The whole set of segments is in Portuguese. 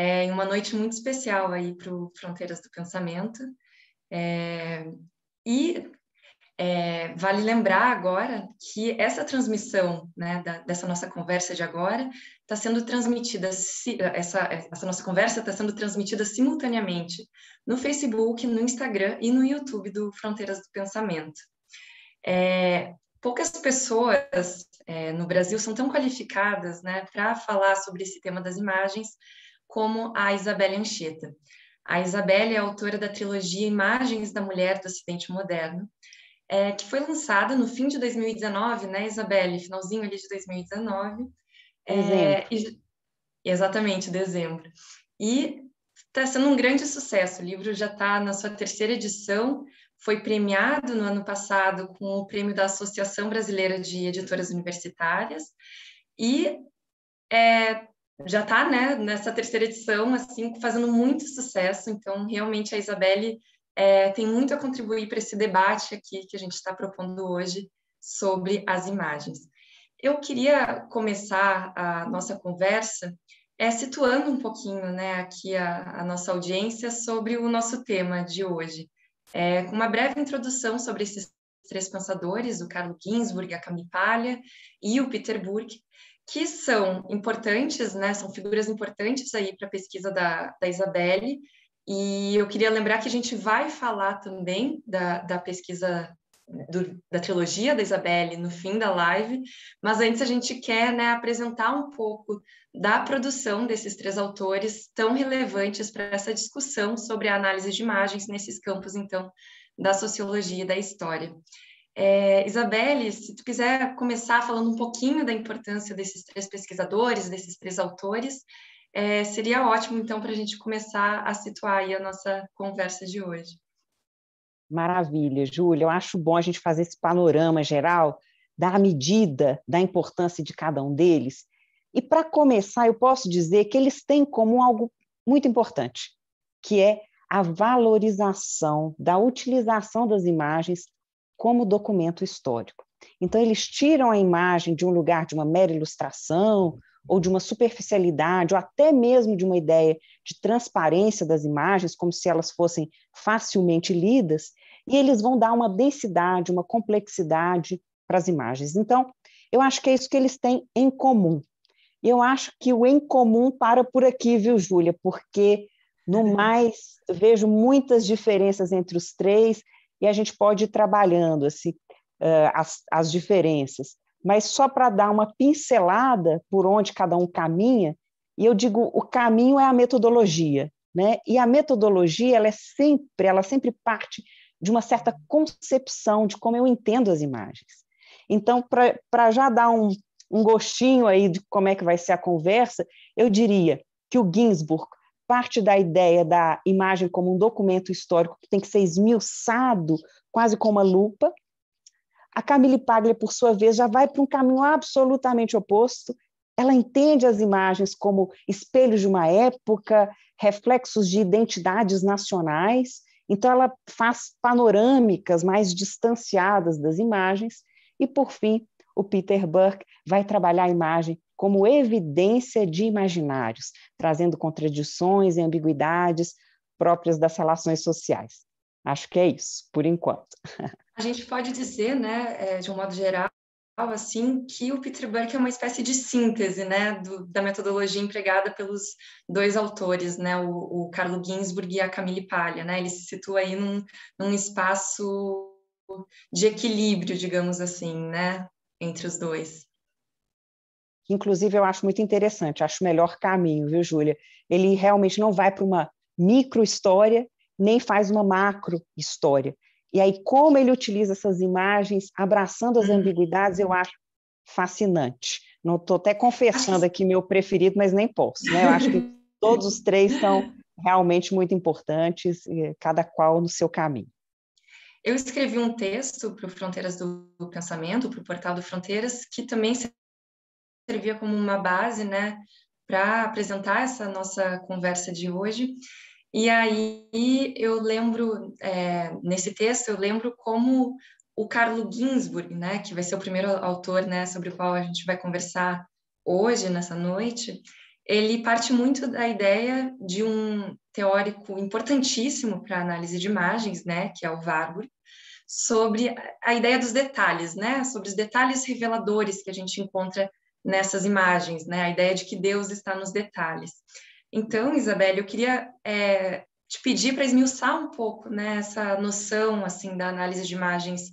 é, em uma noite muito especial aí para o Fronteiras do Pensamento. É, e é, vale lembrar agora que essa transmissão né, da, dessa nossa conversa de agora está sendo transmitida, essa, essa nossa conversa está sendo transmitida simultaneamente no Facebook, no Instagram e no YouTube do Fronteiras do Pensamento. É, poucas pessoas é, no Brasil são tão qualificadas né, para falar sobre esse tema das imagens, como a Isabelle Anchieta. A Isabelle é a autora da trilogia Imagens da Mulher do Ocidente Moderno, é, que foi lançada no fim de 2019, né, Isabelle? Finalzinho ali de 2019. É, e, exatamente, dezembro. E está sendo um grande sucesso. O livro já está na sua terceira edição, foi premiado no ano passado com o prêmio da Associação Brasileira de Editoras Universitárias e é, já está né, nessa terceira edição, assim, fazendo muito sucesso. Então, realmente, a Isabelle é, tem muito a contribuir para esse debate aqui que a gente está propondo hoje sobre as imagens. Eu queria começar a nossa conversa é, situando um pouquinho né, aqui a, a nossa audiência sobre o nosso tema de hoje. É, uma breve introdução sobre esses três pensadores, o Carlos Ginsburg, a Camille Paglia e o Peter Burke, que são importantes, né, são figuras importantes aí para a pesquisa da, da Isabelle, e eu queria lembrar que a gente vai falar também da, da pesquisa do, da trilogia da Isabelle no fim da live, mas antes a gente quer né, apresentar um pouco da produção desses três autores tão relevantes para essa discussão sobre a análise de imagens nesses campos, então, da sociologia e da história. É, Isabelle, se tu quiser começar falando um pouquinho da importância desses três pesquisadores, desses três autores, é, seria ótimo, então, para a gente começar a situar a nossa conversa de hoje. Maravilha, Júlia. Eu acho bom a gente fazer esse panorama geral da medida da importância de cada um deles. E, para começar, eu posso dizer que eles têm como algo muito importante, que é a valorização da utilização das imagens como documento histórico. Então, eles tiram a imagem de um lugar de uma mera ilustração, ou de uma superficialidade, ou até mesmo de uma ideia de transparência das imagens, como se elas fossem facilmente lidas, e eles vão dar uma densidade, uma complexidade para as imagens. Então, eu acho que é isso que eles têm em comum. E eu acho que o em comum para por aqui, viu, Júlia? Porque no é. mais, vejo muitas diferenças entre os três e a gente pode ir trabalhando assim, eh, as, as diferenças. Mas só para dar uma pincelada por onde cada um caminha, e eu digo o caminho é a metodologia, né? E a metodologia ela é sempre, ela sempre parte de uma certa concepção de como eu entendo as imagens. Então, para já dar um, um gostinho aí de como é que vai ser a conversa, eu diria que o Ginsburg parte da ideia da imagem como um documento histórico que tem que ser esmiuçado, quase com uma lupa. A Camille Paglia, por sua vez, já vai para um caminho absolutamente oposto. Ela entende as imagens como espelhos de uma época, reflexos de identidades nacionais. Então, ela faz panorâmicas mais distanciadas das imagens. E, por fim, o Peter Burke vai trabalhar a imagem como evidência de imaginários, trazendo contradições e ambiguidades próprias das relações sociais. Acho que é isso, por enquanto. A gente pode dizer, né, é, de um modo geral, assim, que o Peter Burke é uma espécie de síntese, né, do, da metodologia empregada pelos dois autores, né, o, o Carlo Ginsburg e a Camille Palha, né, ele se situa aí num, num espaço de equilíbrio, digamos assim, né, entre os dois que inclusive eu acho muito interessante, acho o melhor caminho, viu, Júlia? Ele realmente não vai para uma micro história, nem faz uma macro história. E aí, como ele utiliza essas imagens, abraçando as hum. ambiguidades, eu acho fascinante. Não estou até confessando aqui meu preferido, mas nem posso. Né? Eu acho que todos os três são realmente muito importantes, cada qual no seu caminho. Eu escrevi um texto para o Fronteiras do Pensamento, para o portal do Fronteiras, que também se servia como uma base, né, para apresentar essa nossa conversa de hoje. E aí eu lembro, é, nesse texto, eu lembro como o Carlo Ginsburg, né, que vai ser o primeiro autor né, sobre o qual a gente vai conversar hoje, nessa noite, ele parte muito da ideia de um teórico importantíssimo para análise de imagens, né, que é o Warburg, sobre a ideia dos detalhes, né, sobre os detalhes reveladores que a gente encontra nessas imagens, né? A ideia de que Deus está nos detalhes. Então, Isabelle, eu queria é, te pedir para esmiuçar um pouco né, essa noção assim da análise de imagens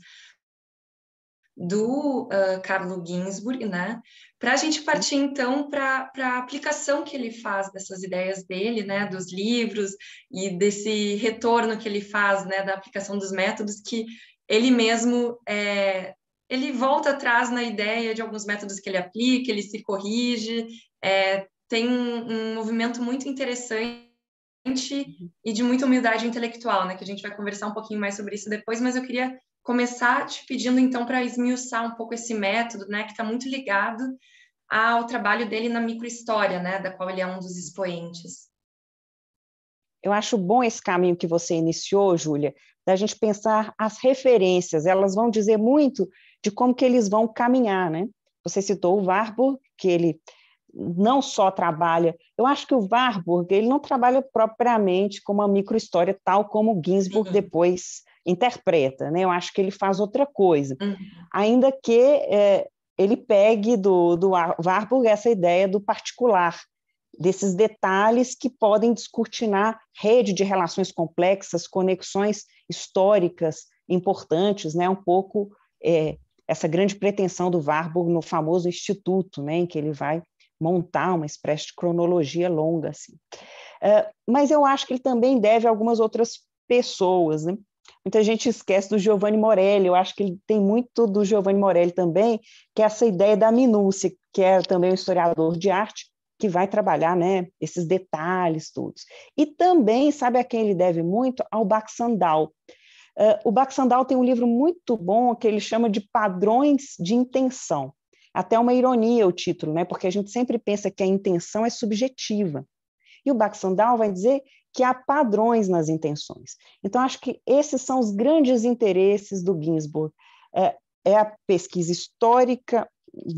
do uh, Carlo Ginzburg, né? Para a gente partir então para a aplicação que ele faz dessas ideias dele, né, dos livros e desse retorno que ele faz, né, da aplicação dos métodos que ele mesmo é, ele volta atrás na ideia de alguns métodos que ele aplica, ele se corrige, é, tem um, um movimento muito interessante e de muita humildade intelectual, né? Que a gente vai conversar um pouquinho mais sobre isso depois, mas eu queria começar te pedindo então para esmiuçar um pouco esse método, né? Que está muito ligado ao trabalho dele na microhistória, né? Da qual ele é um dos expoentes. Eu acho bom esse caminho que você iniciou, Júlia, da gente pensar as referências. Elas vão dizer muito de como que eles vão caminhar, né? Você citou o Warburg, que ele não só trabalha, eu acho que o Warburg, ele não trabalha propriamente com uma microhistória tal como Ginsburg uhum. depois interpreta, né? Eu acho que ele faz outra coisa. Uhum. Ainda que é, ele pegue do, do Warburg essa ideia do particular, desses detalhes que podem descortinar rede de relações complexas, conexões históricas importantes, né? Um pouco é, essa grande pretensão do Warburg no famoso instituto, né, em que ele vai montar uma espécie de cronologia longa. Assim. Uh, mas eu acho que ele também deve a algumas outras pessoas. Né? Muita gente esquece do Giovanni Morelli, eu acho que ele tem muito do Giovanni Morelli também, que é essa ideia da minúcia, que é também um historiador de arte, que vai trabalhar né, esses detalhes todos. E também, sabe a quem ele deve muito? Ao Baxandal. Uh, o Baxandal tem um livro muito bom que ele chama de Padrões de Intenção. Até uma ironia o título, né? porque a gente sempre pensa que a intenção é subjetiva. E o Baxandal vai dizer que há padrões nas intenções. Então, acho que esses são os grandes interesses do Ginsburg. É, é a pesquisa histórica,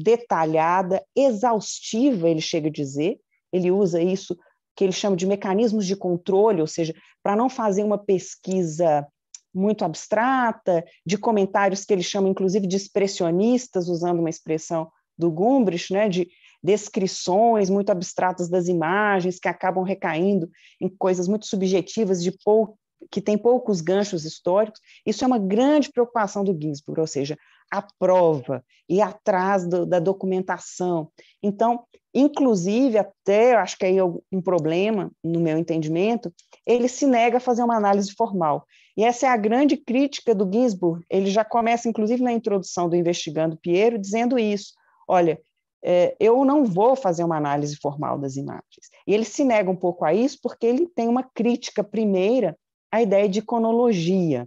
detalhada, exaustiva, ele chega a dizer, ele usa isso que ele chama de mecanismos de controle, ou seja, para não fazer uma pesquisa muito abstrata, de comentários que ele chama, inclusive, de expressionistas, usando uma expressão do Gumbrich, né, de descrições muito abstratas das imagens que acabam recaindo em coisas muito subjetivas de pou... que tem poucos ganchos históricos. Isso é uma grande preocupação do Ginsburg, ou seja, a prova e atrás do, da documentação. Então, inclusive até, acho que aí é um problema no meu entendimento, ele se nega a fazer uma análise formal. E essa é a grande crítica do Ginsburg. Ele já começa, inclusive, na introdução do Investigando Piero, dizendo isso. Olha, é, eu não vou fazer uma análise formal das imagens. E ele se nega um pouco a isso porque ele tem uma crítica primeira à ideia de iconologia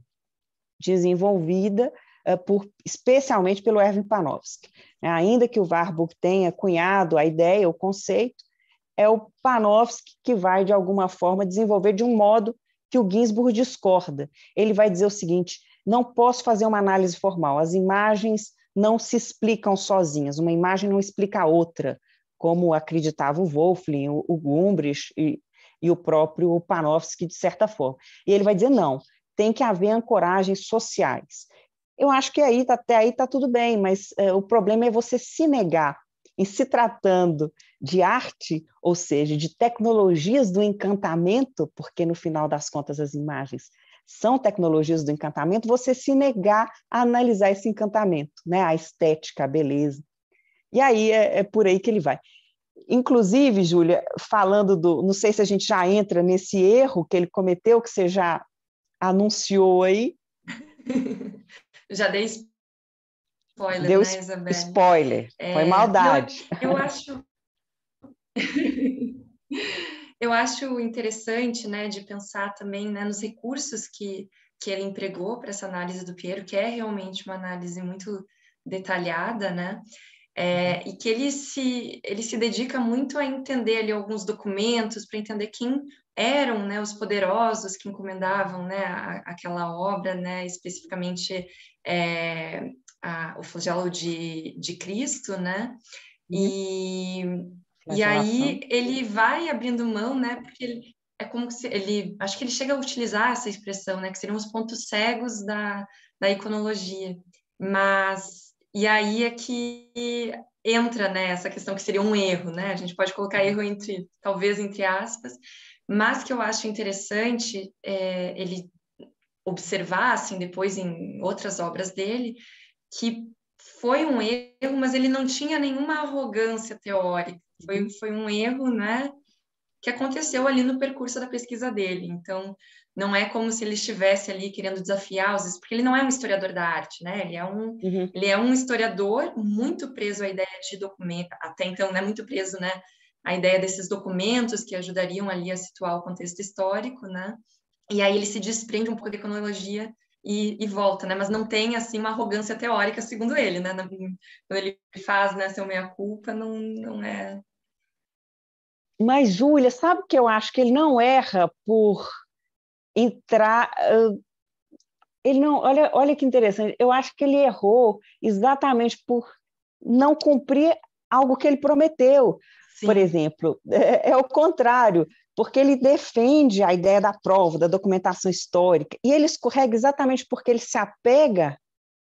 desenvolvida é, por, especialmente pelo Erwin Panofsky. Né? Ainda que o Warburg tenha cunhado a ideia, o conceito, é o Panofsky que vai, de alguma forma, desenvolver de um modo que o Ginsburg discorda. Ele vai dizer o seguinte: não posso fazer uma análise formal, as imagens não se explicam sozinhas, uma imagem não explica a outra, como acreditava o Wolfling, o, Gumbrich e, e o próprio Panofsky, de certa forma. E ele vai dizer: não, tem que haver ancoragens sociais. Eu acho que aí, tá, até aí está tudo bem, mas é, o problema é você se negar em se tratando de arte, ou seja, de tecnologias do encantamento, porque no final das contas as imagens são tecnologias do encantamento, você se negar a analisar esse encantamento, né? a estética, a beleza. E aí é, é por aí que ele vai. Inclusive, Júlia, falando do. Não sei se a gente já entra nesse erro que ele cometeu, que você já anunciou aí. já dei Spoiler, Deu né, Isabel? Spoiler, é... foi maldade. Não, eu acho. eu acho interessante, né, de pensar também né, nos recursos que, que ele empregou para essa análise do Piero, que é realmente uma análise muito detalhada, né? É, uhum. e que ele se, ele se dedica muito a entender ali alguns documentos para entender quem eram né, os poderosos que encomendavam né, a, aquela obra, né, especificamente é, a, o flagelo de, de Cristo, né? Uhum. E, e aí ele vai abrindo mão, né? Porque ele, é como se ele, acho que ele chega a utilizar essa expressão, né? Que seriam os pontos cegos da, da iconologia. Mas e aí é que entra né, essa questão que seria um erro, né? A gente pode colocar erro entre, talvez entre aspas, mas que eu acho interessante é, ele observar, assim, depois em outras obras dele, que foi um erro, mas ele não tinha nenhuma arrogância teórica. Foi, uhum. foi um erro, né? Que aconteceu ali no percurso da pesquisa dele. Então, não é como se ele estivesse ali querendo desafiar os, porque ele não é um historiador da arte, né? Ele é um, uhum. ele é um historiador muito preso à ideia de documento, até então, né? Muito preso, né? A ideia desses documentos que ajudariam ali a situar o contexto histórico, né? E aí ele se desprende um pouco da cronologia e, e, volta, né? Mas não tem assim uma arrogância teórica, segundo ele, né? Quando ele faz né, seu meia culpa, não, não é. Mas Júlia, sabe o que eu acho que ele não erra por entrar. Ele não, olha, olha que interessante. Eu acho que ele errou exatamente por não cumprir algo que ele prometeu. Sim. por exemplo. É, é, é o contrário, porque ele defende a ideia da prova, da documentação histórica, e ele escorrega exatamente porque ele se apega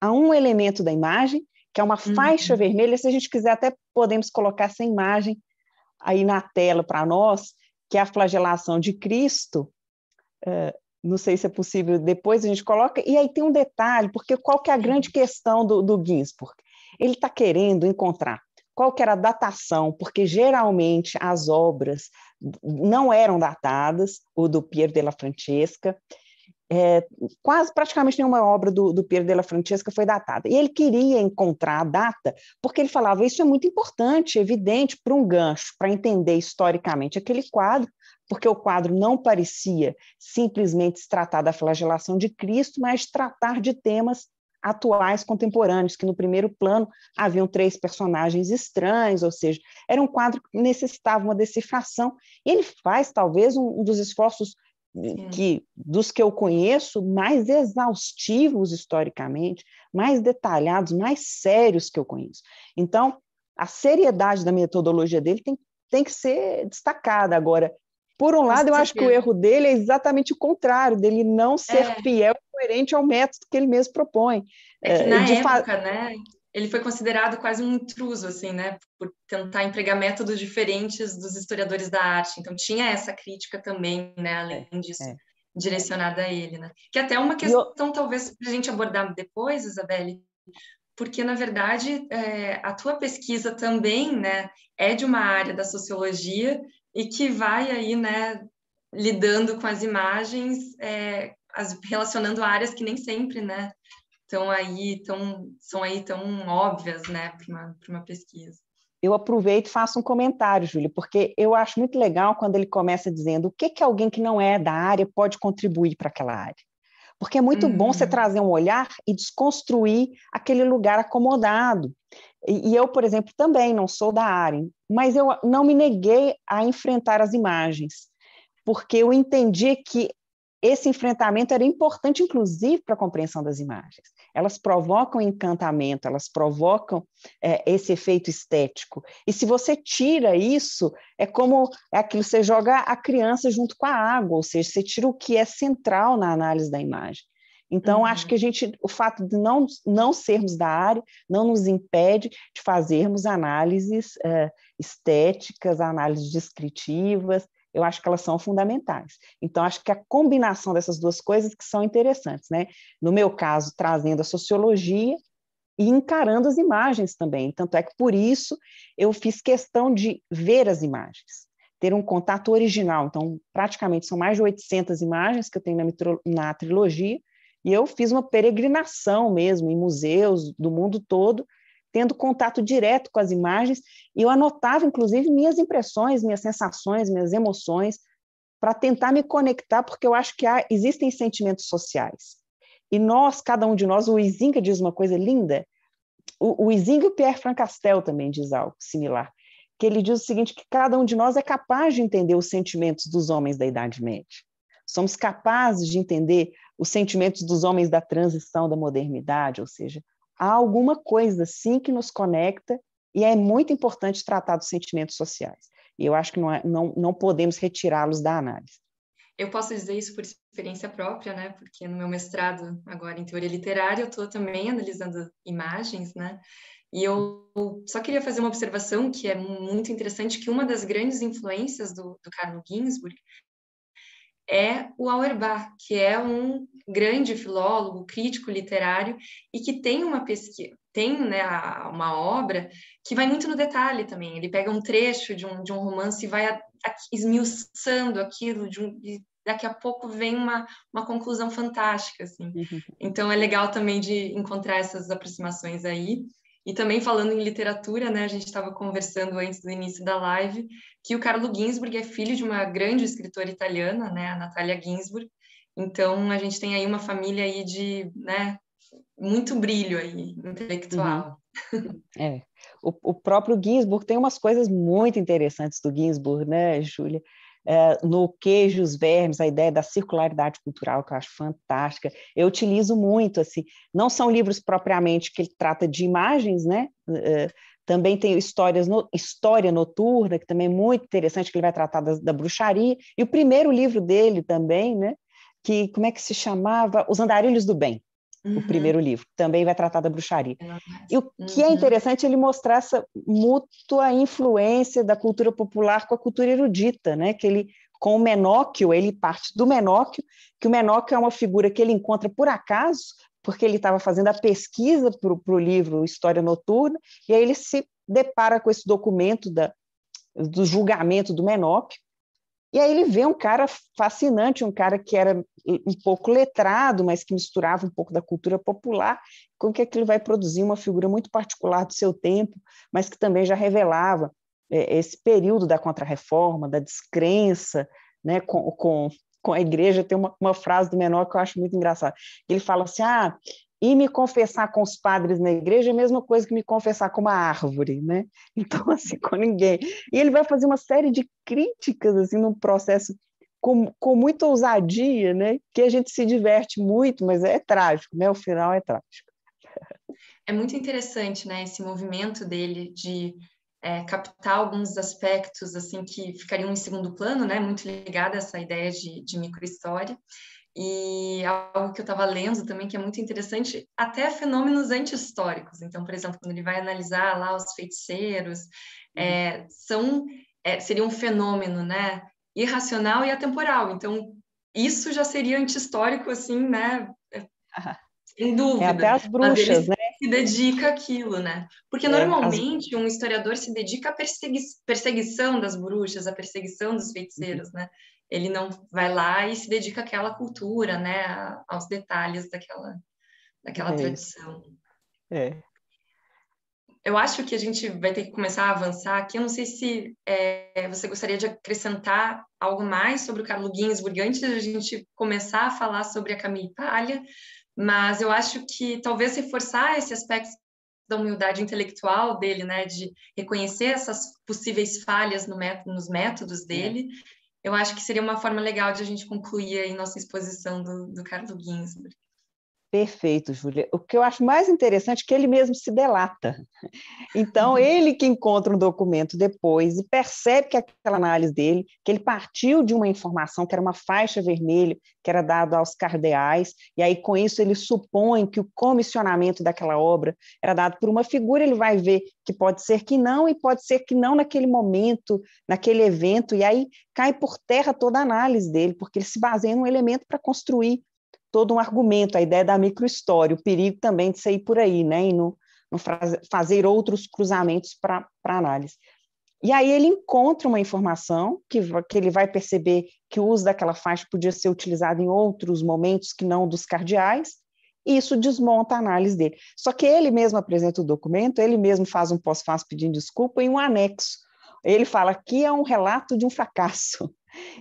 a um elemento da imagem, que é uma uhum. faixa vermelha. Se a gente quiser, até podemos colocar essa imagem aí na tela para nós, que é a flagelação de Cristo. É, não sei se é possível, depois a gente coloca. E aí tem um detalhe, porque qual que é a grande questão do, do Ginsburg? Ele está querendo encontrar qual que era a datação, porque geralmente as obras não eram datadas, o do Pier della Francesca, é, quase praticamente nenhuma obra do, do Pier della Francesca foi datada. E ele queria encontrar a data, porque ele falava: isso é muito importante, evidente, para um gancho, para entender historicamente aquele quadro, porque o quadro não parecia simplesmente se tratar da flagelação de Cristo, mas tratar de temas atuais contemporâneos, que no primeiro plano haviam três personagens estranhos, ou seja, era um quadro que necessitava uma decifração. E ele faz, talvez, um dos esforços hum, que dos que eu conheço, mais exaustivos historicamente, mais detalhados, mais sérios que eu conheço. Então, a seriedade da metodologia dele tem, tem que ser destacada. Agora, por um lado, eu acho que o erro dele é exatamente o contrário, dele não ser é. fiel e coerente ao método que ele mesmo propõe. É que é, na de época, né, ele foi considerado quase um intruso, assim, né, por tentar empregar métodos diferentes dos historiadores da arte. Então tinha essa crítica também, né, além é, disso, é. direcionada a ele, né. Que até é uma questão, eu... talvez, para a gente abordar depois, Isabelle, porque na verdade é, a tua pesquisa também né, é de uma área da sociologia e que vai aí, né, lidando com as imagens, é, as, relacionando áreas que nem sempre, né, estão aí, tão, são aí tão óbvias, né, para uma, uma pesquisa. Eu aproveito e faço um comentário, Júlio, porque eu acho muito legal quando ele começa dizendo o que, que alguém que não é da área pode contribuir para aquela área. Porque é muito uhum. bom você hum. trazer um olhar e desconstruir aquele lugar acomodado. E, eu, por exemplo, também não sou da área, mas eu não me neguei a enfrentar as imagens, porque eu entendi que esse enfrentamento era importante, inclusive, para a compreensão das imagens. Elas provocam encantamento, elas provocam é, esse efeito estético. E se você tira isso, é como é aquilo: você joga a criança junto com a água, ou seja, você tira o que é central na análise da imagem. Então, uhum. acho que a gente, o fato de não, não sermos da área não nos impede de fazermos análises uh, estéticas, análises descritivas, eu acho que elas são fundamentais. Então, acho que a combinação dessas duas coisas que são interessantes, né? No meu caso, trazendo a sociologia e encarando as imagens também. Tanto é que, por isso, eu fiz questão de ver as imagens, ter um contato original. Então, praticamente, são mais de 800 imagens que eu tenho na, na trilogia, e eu fiz uma peregrinação mesmo em museus do mundo todo, tendo contato direto com as imagens, e eu anotava, inclusive, minhas impressões, minhas sensações, minhas emoções, para tentar me conectar, porque eu acho que há, existem sentimentos sociais. E nós, cada um de nós, o Izinga diz uma coisa linda, o, o Izinga e o Pierre Francastel também diz algo similar, que ele diz o seguinte, que cada um de nós é capaz de entender os sentimentos dos homens da Idade Média. Somos capazes de entender os sentimentos dos homens da transição da modernidade, ou seja, há alguma coisa sim que nos conecta e é muito importante tratar dos sentimentos sociais. E eu acho que não, é, não, não podemos retirá-los da análise. Eu posso dizer isso por experiência própria, né? Porque no meu mestrado agora em teoria literária eu estou também analisando imagens, né? E eu só queria fazer uma observação que é muito interessante, que uma das grandes influências do, do Carlo Ginsburg é o Auerbach, que é um grande filólogo, crítico literário e que tem uma pesquisa, tem né, uma obra que vai muito no detalhe também. Ele pega um trecho de um, de um romance e vai esmiuçando aquilo de um, daqui a pouco vem uma, uma conclusão fantástica, assim. Uhum. Então é legal também de encontrar essas aproximações aí. E também falando em literatura, né, a gente estava conversando antes do início da live que o Carlo Ginsburg é filho de uma grande escritora italiana, né, a Natália Ginsburg. Então a gente tem aí uma família aí de, né, muito brilho aí intelectual. Uhum. É. O, o próprio Ginsburg tem umas coisas muito interessantes do Ginsburg, né, Júlia? É, no queijos vermes, a ideia da circularidade cultural, que eu acho fantástica. Eu utilizo muito, assim, não são livros propriamente que ele trata de imagens, né? Uh, também tem histórias no, História Noturna, que também é muito interessante, que ele vai tratar da, da bruxaria. E o primeiro livro dele também, né? Que, como é que se chamava? Os Andarilhos do Bem uhum. o primeiro livro, também vai tratar da bruxaria. E o que é uhum. interessante é ele mostrar essa mútua influência da cultura popular com a cultura erudita, né? que ele, com o Menóquio, ele parte do Menóquio, que o Menóquio é uma figura que ele encontra por acaso, porque ele estava fazendo a pesquisa para o livro História Noturna, e aí ele se depara com esse documento da, do julgamento do Menóquio, e aí ele vê um cara fascinante, um cara que era um pouco letrado, mas que misturava um pouco da cultura popular, com que aquilo vai produzir uma figura muito particular do seu tempo, mas que também já revelava é, esse período da contrarreforma, da descrença, né, com, com, com a igreja. Tem uma, uma frase do menor que eu acho muito engraçada. Ele fala assim: ah, e me confessar com os padres na igreja é a mesma coisa que me confessar com uma árvore, né? Então, assim, com ninguém. E ele vai fazer uma série de críticas, assim, num processo com, com muita ousadia, né? Que a gente se diverte muito, mas é trágico, né? O final é trágico. É muito interessante, né? Esse movimento dele de é, captar alguns aspectos assim que ficariam em segundo plano, né? Muito ligado a essa ideia de, de microhistória. história e algo que eu estava lendo também que é muito interessante, até fenômenos antihistóricos. Então, por exemplo, quando ele vai analisar lá os feiticeiros, uhum. é, são é, seria um fenômeno, né, irracional e atemporal. Então, isso já seria antihistórico, assim, né, é, sem dúvida. É até as bruxas, né? se dedica àquilo, né? Porque é, normalmente as... um historiador se dedica à persegui... perseguição das bruxas, à perseguição dos feiticeiros, uhum. né? Ele não vai lá e se dedica àquela cultura, né? A, aos detalhes daquela, daquela é. tradição. É. Eu acho que a gente vai ter que começar a avançar aqui. Eu não sei se é, você gostaria de acrescentar algo mais sobre o Carlo Ginzburg antes de a gente começar a falar sobre a Camille Palha, mas eu acho que talvez reforçar esse aspecto da humildade intelectual dele, né, de reconhecer essas possíveis falhas no método, nos métodos dele, eu acho que seria uma forma legal de a gente concluir aí nossa exposição do, do Carlo Ginsburg. Perfeito, Júlia. O que eu acho mais interessante é que ele mesmo se delata. Então, uhum. ele que encontra um documento depois e percebe que aquela análise dele, que ele partiu de uma informação que era uma faixa vermelha, que era dada aos cardeais, e aí com isso ele supõe que o comissionamento daquela obra era dado por uma figura, ele vai ver que pode ser que não, e pode ser que não naquele momento, naquele evento, e aí cai por terra toda a análise dele, porque ele se baseia num elemento para construir todo um argumento, a ideia da microhistória, o perigo também de sair por aí, né? E no, no fazer outros cruzamentos para análise. E aí ele encontra uma informação que, que ele vai perceber que o uso daquela faixa podia ser utilizado em outros momentos que não dos cardeais, e isso desmonta a análise dele. Só que ele mesmo apresenta o documento, ele mesmo faz um pós-fácil pedindo desculpa e um anexo. Ele fala que é um relato de um fracasso.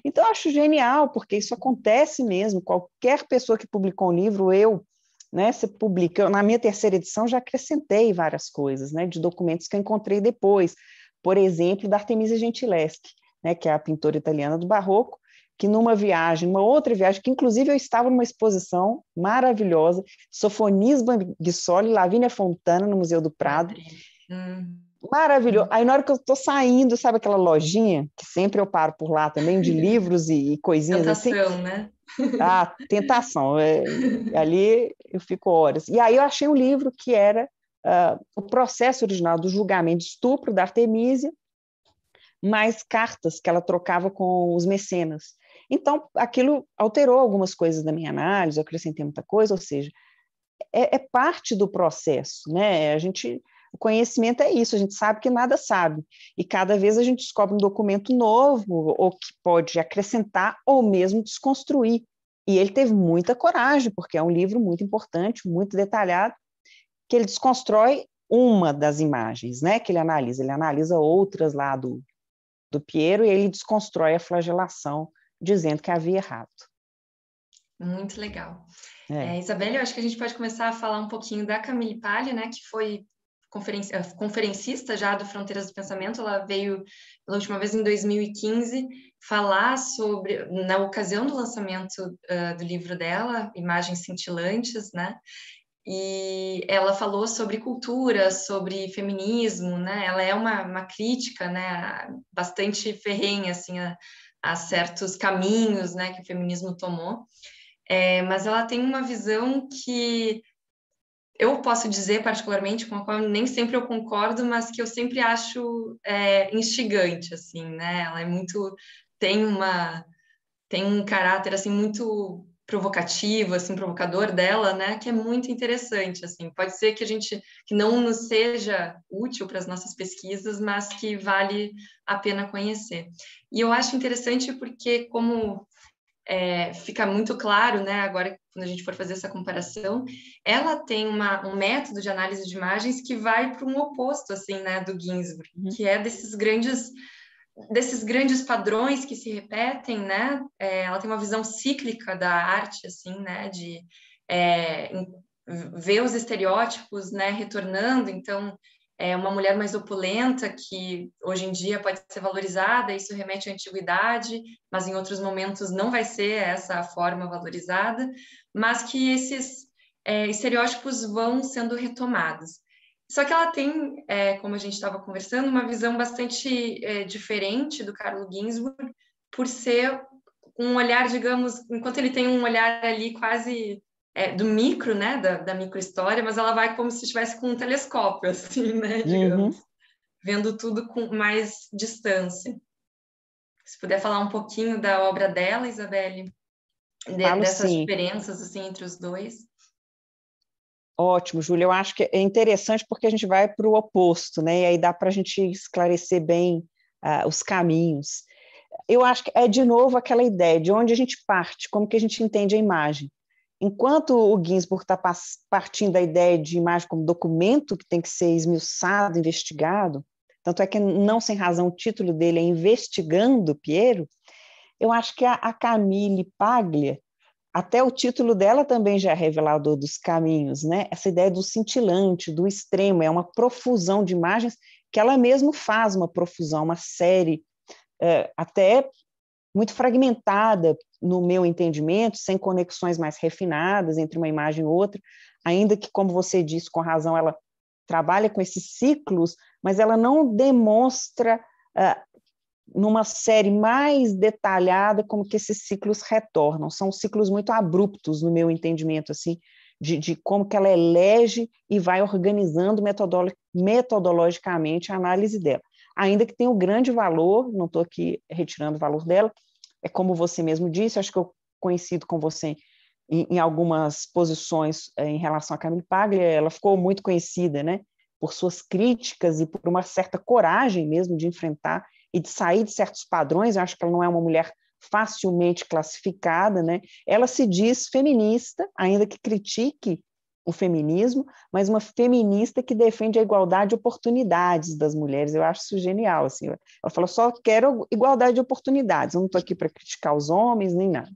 Então, eu acho genial, porque isso acontece mesmo. Qualquer pessoa que publicou um livro, eu, né, se publica. Eu, na minha terceira edição, já acrescentei várias coisas, né, de documentos que eu encontrei depois. Por exemplo, da Artemisia Gentileschi, né, que é a pintora italiana do Barroco, que numa viagem, uma outra viagem, que inclusive eu estava numa exposição maravilhosa, Sofonisba Ghissoli, Lavínia Fontana, no Museu do Prado. Hum. Maravilhoso. Uhum. Aí na hora que eu tô saindo, sabe aquela lojinha, que sempre eu paro por lá também, de livros e, e coisinhas tentação, assim? Tentação, né? Ah, tentação. É, ali eu fico horas. E aí eu achei um livro que era uh, o processo original do julgamento de estupro da Artemisia, mais cartas que ela trocava com os mecenas. Então, aquilo alterou algumas coisas da minha análise, eu acrescentei muita coisa, ou seja, é, é parte do processo, né? A gente o conhecimento é isso, a gente sabe que nada sabe. E cada vez a gente descobre um documento novo, ou que pode acrescentar, ou mesmo desconstruir. E ele teve muita coragem, porque é um livro muito importante, muito detalhado, que ele desconstrói uma das imagens né, que ele analisa, ele analisa outras lá do, do Piero e ele desconstrói a flagelação, dizendo que havia errado. Muito legal. É. É, Isabel, eu acho que a gente pode começar a falar um pouquinho da Camille Palha, né, que foi conferencista já do Fronteiras do Pensamento, ela veio pela última vez em 2015 falar sobre, na ocasião do lançamento uh, do livro dela, Imagens Cintilantes, né? E ela falou sobre cultura, sobre feminismo, né? Ela é uma, uma crítica, né? Bastante ferrenha, assim, a, a certos caminhos, né? Que o feminismo tomou. É, mas ela tem uma visão que eu posso dizer particularmente, com a qual nem sempre eu concordo, mas que eu sempre acho é, instigante, assim, né? Ela é muito, tem uma, tem um caráter, assim, muito provocativo, assim, provocador dela, né? Que é muito interessante, assim. Pode ser que a gente, que não nos seja útil para as nossas pesquisas, mas que vale a pena conhecer. E eu acho interessante porque, como é, fica muito claro, né, agora quando a gente for fazer essa comparação, ela tem uma, um método de análise de imagens que vai para um oposto, assim, né, do Ginsburg, uhum. que é desses grandes desses grandes padrões que se repetem, né, é, ela tem uma visão cíclica da arte, assim, né, de é, ver os estereótipos, né, retornando, então é uma mulher mais opulenta, que hoje em dia pode ser valorizada, isso remete à antiguidade, mas em outros momentos não vai ser essa a forma valorizada, mas que esses é, estereótipos vão sendo retomados. Só que ela tem, é, como a gente estava conversando, uma visão bastante é, diferente do Carlo Ginsburg, por ser um olhar, digamos, enquanto ele tem um olhar ali quase é, do micro, né, da, da microhistória, mas ela vai como se estivesse com um telescópio, assim, né, digamos, uhum. vendo tudo com mais distância. Se puder falar um pouquinho da obra dela, Isabelle, de, dessas sim. diferenças, assim, entre os dois. Ótimo, Júlia. Eu acho que é interessante porque a gente vai para o oposto, né? E aí dá para a gente esclarecer bem uh, os caminhos. Eu acho que é de novo aquela ideia de onde a gente parte, como que a gente entende a imagem enquanto o Ginsburg está partindo da ideia de imagem como documento que tem que ser esmiuçado, investigado, tanto é que não sem razão o título dele é Investigando Piero, eu acho que a, a Camille Paglia, até o título dela também já é revelador dos caminhos, né? Essa ideia do cintilante, do extremo, é uma profusão de imagens que ela mesma faz uma profusão, uma série, eh, até muito fragmentada, no meu entendimento, sem conexões mais refinadas entre uma imagem e outra, ainda que, como você disse, com razão, ela trabalha com esses ciclos, mas ela não demonstra uh, numa série mais detalhada como que esses ciclos retornam. São ciclos muito abruptos, no meu entendimento, assim, de, de como que ela elege e vai organizando metodolo metodologicamente a análise dela. Ainda que tenha o um grande valor, não estou aqui retirando o valor dela, é como você mesmo disse, acho que eu conheci com você em, em algumas posições é, em relação a Camille Paglia, ela ficou muito conhecida, né, por suas críticas e por uma certa coragem mesmo de enfrentar e de sair de certos padrões, eu acho que ela não é uma mulher facilmente classificada, né? Ela se diz feminista, ainda que critique o feminismo, mas uma feminista que defende a igualdade de oportunidades das mulheres. Eu acho isso genial. Assim. Ela falou só quero igualdade de oportunidades, eu não estou aqui para criticar os homens nem nada.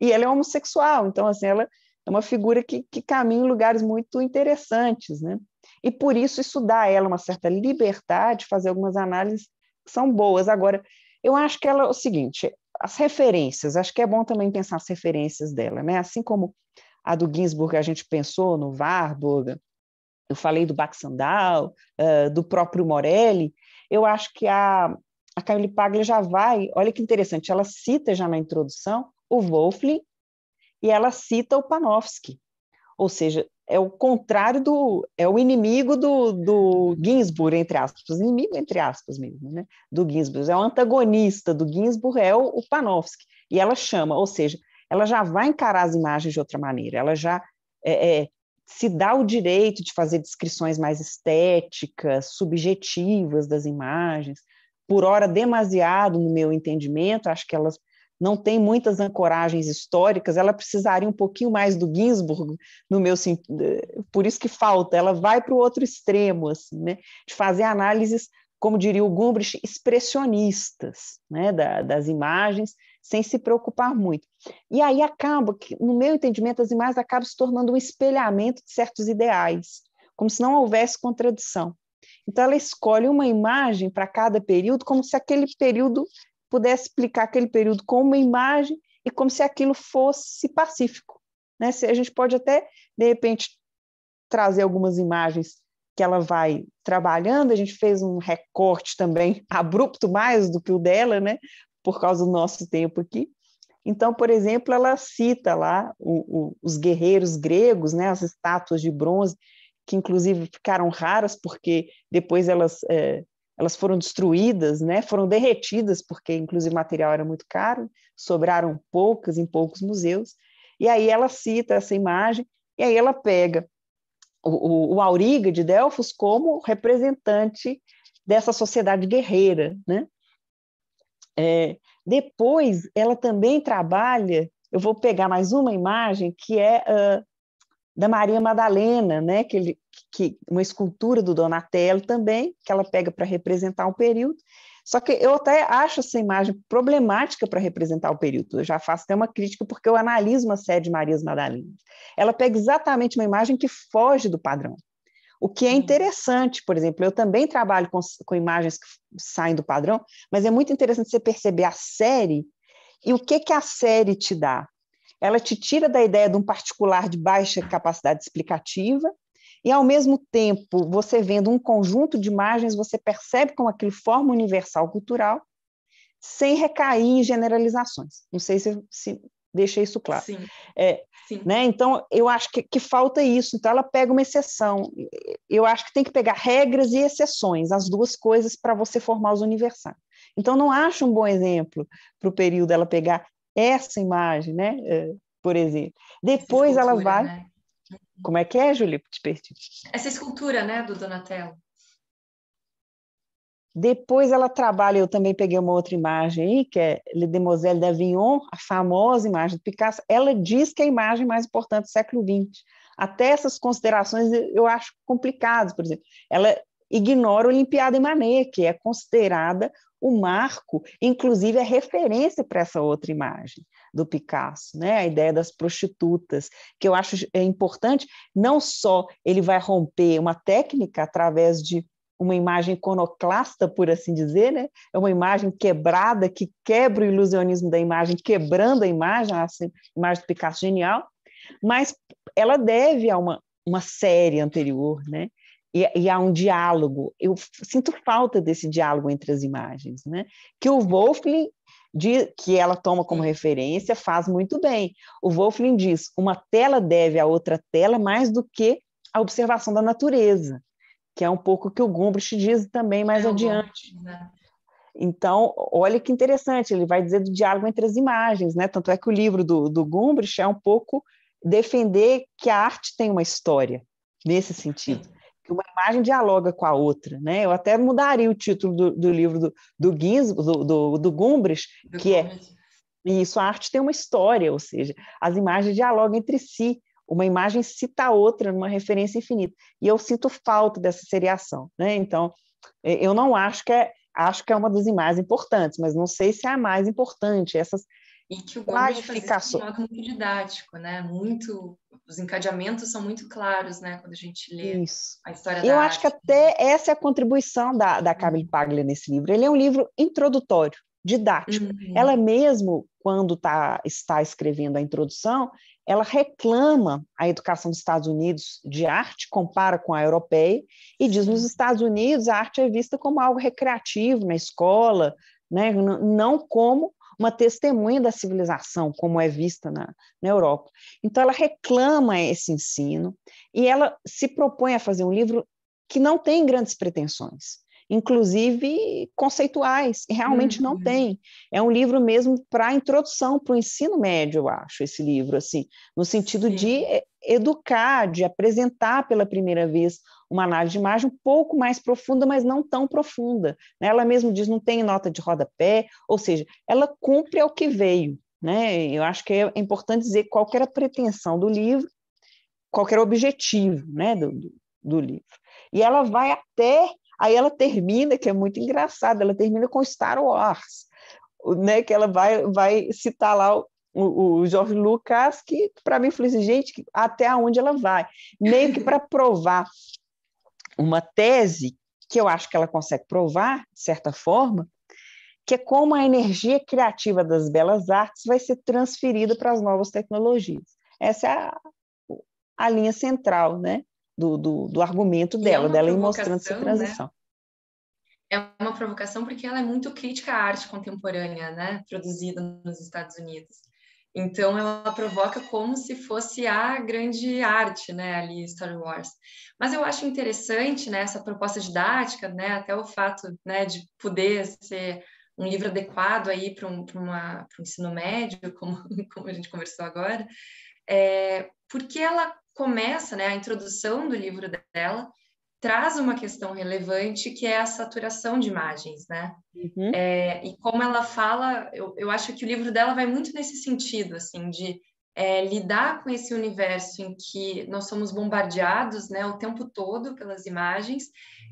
E ela é homossexual, então assim, ela é uma figura que, que caminha em lugares muito interessantes. Né? E por isso isso dá a ela uma certa liberdade de fazer algumas análises que são boas. Agora, eu acho que ela é o seguinte, as referências, acho que é bom também pensar as referências dela, né? Assim como a do Ginsburg a gente pensou no Warburg, eu falei do Baxandal, uh, eh, do próprio Morelli. Eu acho que a, a Camille Paglia já vai, olha que interessante, ela cita já na introdução o Wolfling e ela cita o Panofsky. Ou seja, é o contrário do. é o inimigo do, do Ginsburg, entre aspas, inimigo entre aspas mesmo, né? Do Ginsburg. É o antagonista do Ginsburg, é o, o Panofsky. E ela chama, ou seja, ela já vai encarar as imagens de outra maneira, ela já é, é, se dá o direito de fazer descrições mais estéticas, subjetivas das imagens, por hora demasiado no meu entendimento, acho que elas não têm muitas ancoragens históricas, ela precisaria um pouquinho mais do Ginsburg, no meu eh, por isso que falta, ela vai para o outro extremo, assim, né? de fazer análises, como diria o Gumbrich, expressionistas né? Da, das imagens, sem se preocupar muito. E aí acaba, que, no meu entendimento, as imagens acabam se tornando um espelhamento de certos ideais, como se não houvesse contradição. Então, ela escolhe uma imagem para cada período, como se aquele período pudesse explicar aquele período com uma imagem e como se aquilo fosse pacífico. Né? A gente pode até, de repente, trazer algumas imagens que ela vai trabalhando. A gente fez um recorte também abrupto mais do que o dela, né? por causa do nosso tempo aqui. Então, por exemplo, ela cita lá o, o, os guerreiros gregos, né, as estátuas de bronze, que inclusive ficaram raras porque depois elas, é, elas foram destruídas, né, foram derretidas, porque inclusive o material era muito caro, sobraram poucas em poucos museus. E aí ela cita essa imagem, e aí ela pega o, o, Auriga de Delfos como representante dessa sociedade guerreira, né? É, depois, ela também trabalha. Eu vou pegar mais uma imagem que é uh, da Maria Madalena, né? Que, ele, que uma escultura do Donatello também que ela pega para representar o período. Só que eu até acho essa imagem problemática para representar o período. Eu já faço até uma crítica porque eu analiso uma série de Marias Madalenas. Ela pega exatamente uma imagem que foge do padrão. O que é uhum. interessante, por exemplo, eu também trabalho com, com imagens que saem do padrão, mas é muito interessante você perceber a série e o que, que a série te dá. Ela te tira da ideia de um particular de baixa capacidade explicativa e, ao mesmo tempo, você vendo um conjunto de imagens, você percebe como aquilo forma universal cultural, sem recair em generalizações. Não sei se, se deixa isso claro. Sim. É, Sim. Né? Então, eu acho que, que, falta isso. Então, ela pega uma exceção. Eu acho que tem que pegar regras e exceções, as duas coisas, para você formar os universais. Então, não acho um bom exemplo para o período ela pegar essa imagem, né? Eh, por exemplo. Depois escultura, ela vai. Né? Como é que é, Júlia? Te perdi. Essa escultura né, do Donatello. Depois ela trabalha, eu também peguei uma outra imagem aí, que é Le Demoiselle d'Avignon, a famosa imagem do Picasso. Ela diz que é a imagem mais importante do século XX. Até essas considerações eu acho complicadas, por exemplo. Ela ignora a Olimpiada em Manet, que é considerada o marco, inclusive a referência para essa outra imagem do Picasso, né? A ideia das prostitutas, que eu acho é importante, não só ele vai romper uma técnica através de uma imagem iconoclasta, por assim dizer, né? é uma imagem quebrada que quebra o ilusionismo da imagem, quebrando a imagem, a imagem do Picasso genial, mas ela deve a uma, uma série anterior, né? E, e há um diálogo. Eu sinto falta desse diálogo entre as imagens, né? Que o Wolfling de, que ela toma como referência faz muito bem. O Wolfling diz: uma tela deve a outra tela mais do que a observação da natureza que é um pouco o que o Gumbrich diz também mais é adiante. Bom, né? Então, olha que interessante, ele vai dizer do diálogo entre as imagens, né? Tanto é que o livro do, do Gumbrich é um pouco defender que a arte tem uma história, nesse sentido. Que uma imagem dialoga com a outra, né? Eu até mudaria o título do, do livro do, do, do, do, do Gumbrich, que é... Isso, a arte tem uma história, ou seja, as imagens dialogam entre si, uma imagem cita a outra numa referência infinita. E eu sinto falta dessa seriação, né? Então, é, eu não acho que é acho que é uma das imagens importantes, mas não sei se é a mais importante. Essas e que o clarificações. É muito didático, né? Muito, os encadeamentos são muito claros, né? Quando a gente lê Isso. a história Eu da Eu acho arte. que até essa é a contribuição da, da Camille Paglia nesse livro. Ele é um livro introdutório, didático. Uhum. Ela mesmo, quando tá, está escrevendo a introdução, ela reclama a educação dos Estados Unidos de arte, compara com a europeia, e diz nos Estados Unidos a arte é vista como algo recreativo na escola, né? não como uma testemunha da civilização, como é vista na, na Europa. Então, ela reclama esse ensino e ela se propõe a fazer um livro que não tem grandes pretensões, inclusive conceituais, realmente uhum. não tem. É um livro mesmo para introdução para o ensino médio, eu acho, esse livro, assim, no sentido Sim. de educar, de apresentar pela primeira vez uma análise de imagem um pouco mais profunda, mas não tão profunda. Né? Ela mesmo diz não tem nota de rodapé, ou seja, ela cumpre ao que veio. Né? Eu acho que é, é importante dizer qual era a pretensão do livro, qual era o objetivo né, do, do, do livro. E ela vai até Aí ela termina, que é muito engraçado, ela termina com Star Wars, né? Que ela vai, vai citar lá o, o, Jorge Lucas, que para mim falei assim, gente, até onde ela vai? Meio que para provar uma tese que eu acho que ela consegue provar, de certa forma, que é como a energia criativa das belas artes vai ser transferida para as novas tecnologias. Essa é a, a linha central, né? do, do, do argumento é dela, é dela ir mostrando essa né? transição. Né? É uma provocação porque ela é muito crítica à arte contemporânea, né, produzida nos Estados Unidos. Então ela provoca como se fosse a grande arte, né, ali Star Wars. Mas eu acho interessante, né, essa proposta didática, né, até o fato, né, de poder ser um livro adequado aí para um, pra uma, pra um ensino médio, como, como a gente conversou agora, é, porque ela começa, né, a introdução do livro dela traz uma questão relevante que é a saturação de imagens, né? Uhum. É, e como ela fala, eu, eu acho que o livro dela vai muito nesse sentido, assim, de é, lidar com esse universo em que nós somos bombardeados, né, o tempo todo pelas imagens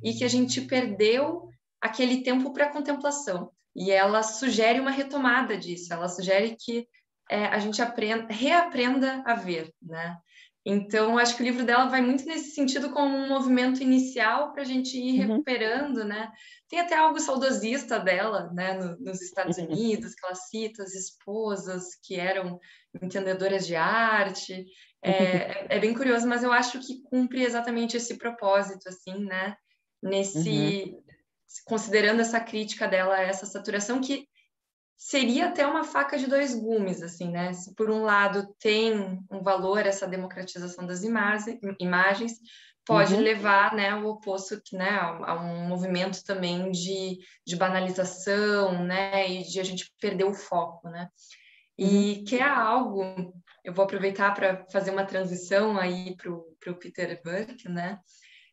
e que a gente perdeu aquele tempo para contemplação. E ela sugere uma retomada disso. Ela sugere que é, a gente aprenda, reaprenda a ver, né? Então, acho que o livro dela vai muito nesse sentido como um movimento inicial para a gente ir uhum. recuperando, né? Tem até algo saudosista dela, né? No, nos Estados uhum. Unidos, que ela cita as esposas que eram entendedoras de arte. É, é, bem curioso, mas eu acho que cumpre exatamente esse propósito, assim, né? Nesse... Uhum. Considerando essa crítica dela, essa saturação que seria até uma faca de dois gumes, assim, né? Se por um lado tem um valor essa democratização das imagens, pode uhum. levar, né, o oposto, né, a um movimento também de, de banalização, né, e de a gente perder o foco, né? E uhum. que é algo, eu vou aproveitar para fazer uma transição aí para o Peter Burke, né?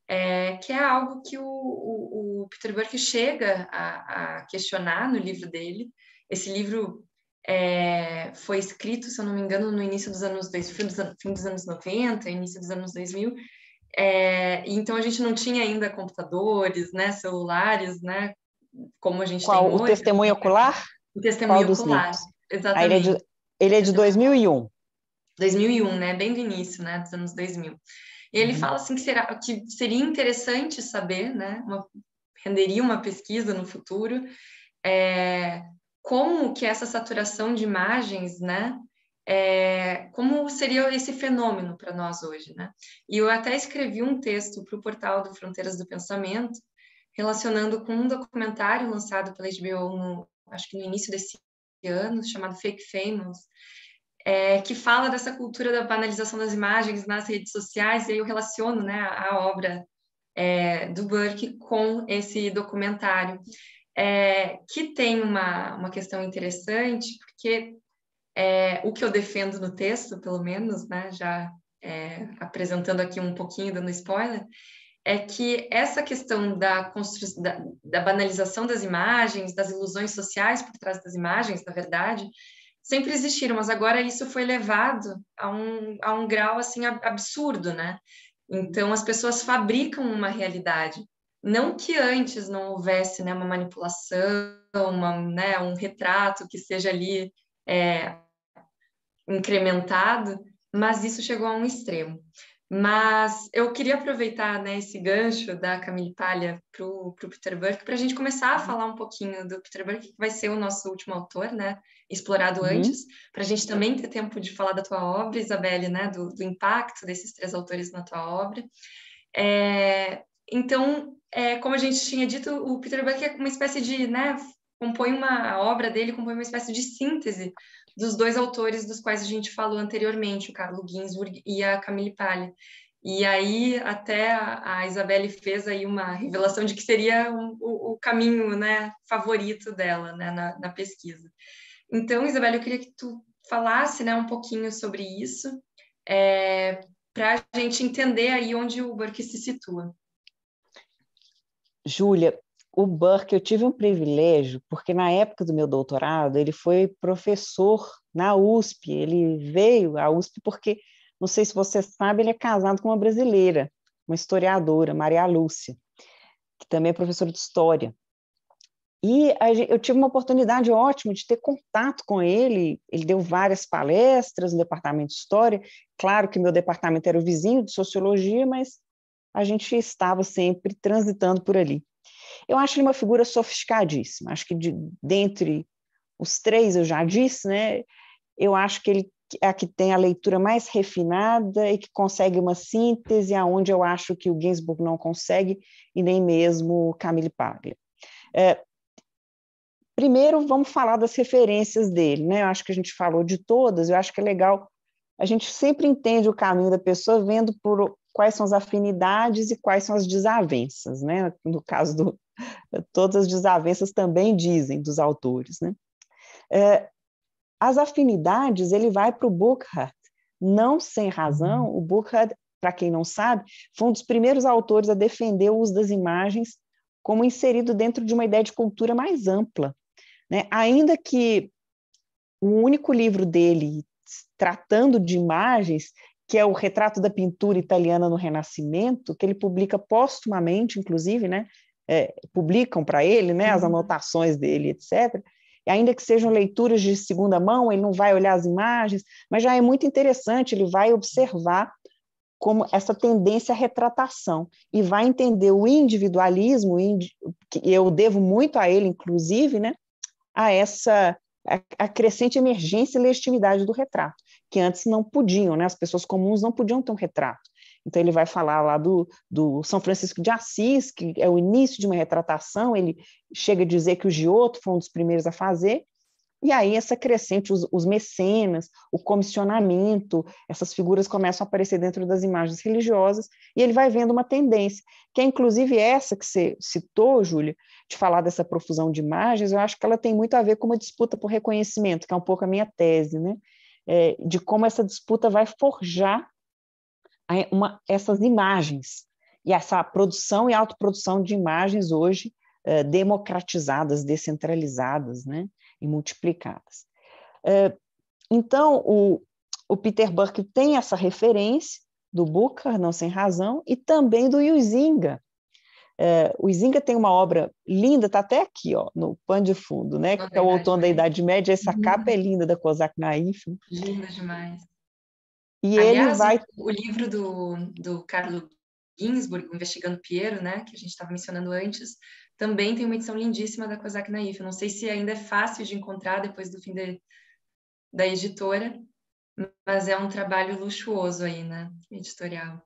É, que é algo que o, o, o Peter Burke chega a, a questionar no livro dele, esse livro é, foi escrito, se eu não me engano, no início dos anos 2000, fim dos, anos 90, início dos anos 2000, é, então a gente não tinha ainda computadores, né, celulares, né, como a gente Qual, tem hoje. O testemunho ocular? O testemunho Qual ocular, exatamente. Ele é, de, ele é de 2001. 2001, né, bem do início, né, dos anos 2000. E ele uhum. fala assim que, será, que seria interessante saber, né, uma, renderia uma pesquisa no futuro, é, como que essa saturação de imagens, né? É, como seria esse fenômeno para nós hoje, né? E eu até escrevi um texto para o portal do Fronteiras do Pensamento, relacionando com um documentário lançado pela HBO, no, acho que no início desse ano, chamado Fake Famous, é, que fala dessa cultura da banalização das imagens nas redes sociais, e aí eu relaciono né, a obra é, do Burke com esse documentário é, que tem uma, uma questão interessante, porque é, o que eu defendo no texto, pelo menos, né, já é, apresentando aqui um pouquinho, dando spoiler, é que essa questão da, constru... da, da banalização das imagens, das ilusões sociais por trás das imagens, na verdade, sempre existiram, mas agora isso foi levado a um, a um grau assim absurdo, né? Então as pessoas fabricam uma realidade não que antes não houvesse né, uma manipulação, uma, né, um retrato que seja ali é, incrementado, mas isso chegou a um extremo. Mas eu queria aproveitar né, esse gancho da Camille Palha para o Peter Burke para a gente começar a uhum. falar um pouquinho do Peter Burke, que vai ser o nosso último autor, né, explorado uhum. antes, para a gente também ter tempo de falar da tua obra, Isabelle, né, do, do impacto desses três autores na tua obra. É, então, é, como a gente tinha dito, o Peter Buck é uma espécie de, né, compõe uma a obra dele, compõe uma espécie de síntese dos dois autores dos quais a gente falou anteriormente, o Carlo Ginsburg e a Camille Paglia. E aí até a, a Isabelle fez aí uma revelação de que seria um, o, o, caminho, né, favorito dela, né, na, na pesquisa. Então, Isabelle, eu queria que tu falasse, né, um pouquinho sobre isso, é, para a gente entender aí onde o Burke se situa. Júlia, o Burke, eu tive um privilégio, porque na época do meu doutorado, ele foi professor na USP. Ele veio à USP porque, não sei se você sabe, ele é casado com uma brasileira, uma historiadora, Maria Lúcia, que também é professora de história. E eu tive uma oportunidade ótima de ter contato com ele. Ele deu várias palestras no departamento de história. Claro que meu departamento era o vizinho de sociologia, mas a gente estava sempre transitando por ali. Eu acho ele uma figura sofisticadíssima. Acho que de, dentre os três, eu já disse, né? Eu acho que ele é a que tem a leitura mais refinada e que consegue uma síntese aonde eu acho que o Ginsburg não consegue e nem mesmo Camille Paglia. É, primeiro, vamos falar das referências dele, né? Eu acho que a gente falou de todas, eu acho que é legal. A gente sempre entende o caminho da pessoa vendo por quais são as afinidades e quais são as desavenças, né? No caso do todas as desavenças também dizem dos autores, né? É, as afinidades ele vai para o Burckhardt, não sem razão. Uhum. O Burckhardt, para quem não sabe, foi um dos primeiros autores a defender o uso das imagens como inserido dentro de uma ideia de cultura mais ampla, né? Ainda que o único livro dele tratando de imagens que é o retrato da pintura italiana no Renascimento, que ele publica póstumamente, inclusive, né? É, publicam para ele, né? As uhum. anotações dele, etc. E ainda que sejam leituras de segunda mão, ele não vai olhar as imagens, mas já é muito interessante, ele vai observar como essa tendência à retratação e vai entender o individualismo, que eu devo muito a ele, inclusive, né, a essa a crescente emergência e legitimidade do retrato que antes não podiam, né? As pessoas comuns não podiam ter um retrato. Então ele vai falar lá do, do São Francisco de Assis, que é o início de uma retratação, ele chega a dizer que o Giotto foi um dos primeiros a fazer, e aí essa crescente, os, os, mecenas, o comissionamento, essas figuras começam a aparecer dentro das imagens religiosas, e ele vai vendo uma tendência, que é inclusive essa que você citou, Júlia, de falar dessa profusão de imagens, eu acho que ela tem muito a ver com uma disputa por reconhecimento, que é um pouco a minha tese, né? é, de como essa disputa vai forjar uma, essas imagens e essa produção e autoprodução de imagens hoje é, democratizadas, descentralizadas né, e multiplicadas. É, então, o, o, Peter Burke tem essa referência do Booker, não sem razão, e também do Yuzinga, é, o Izinga tem uma obra linda, está até aqui, ó, no pano de fundo, né? Tá que é o Outono da Idade Média. Essa uhum. capa é linda da Kozak Naif. Linda demais. E Aliás, ele vai. O livro do, do Carlos Ginsburg, Investigando Piero, né? Que a gente estava mencionando antes, também tem uma edição lindíssima da Kozak Naif. não sei se ainda é fácil de encontrar depois do fim de, da editora, mas é um trabalho luxuoso aí, né? Editorial.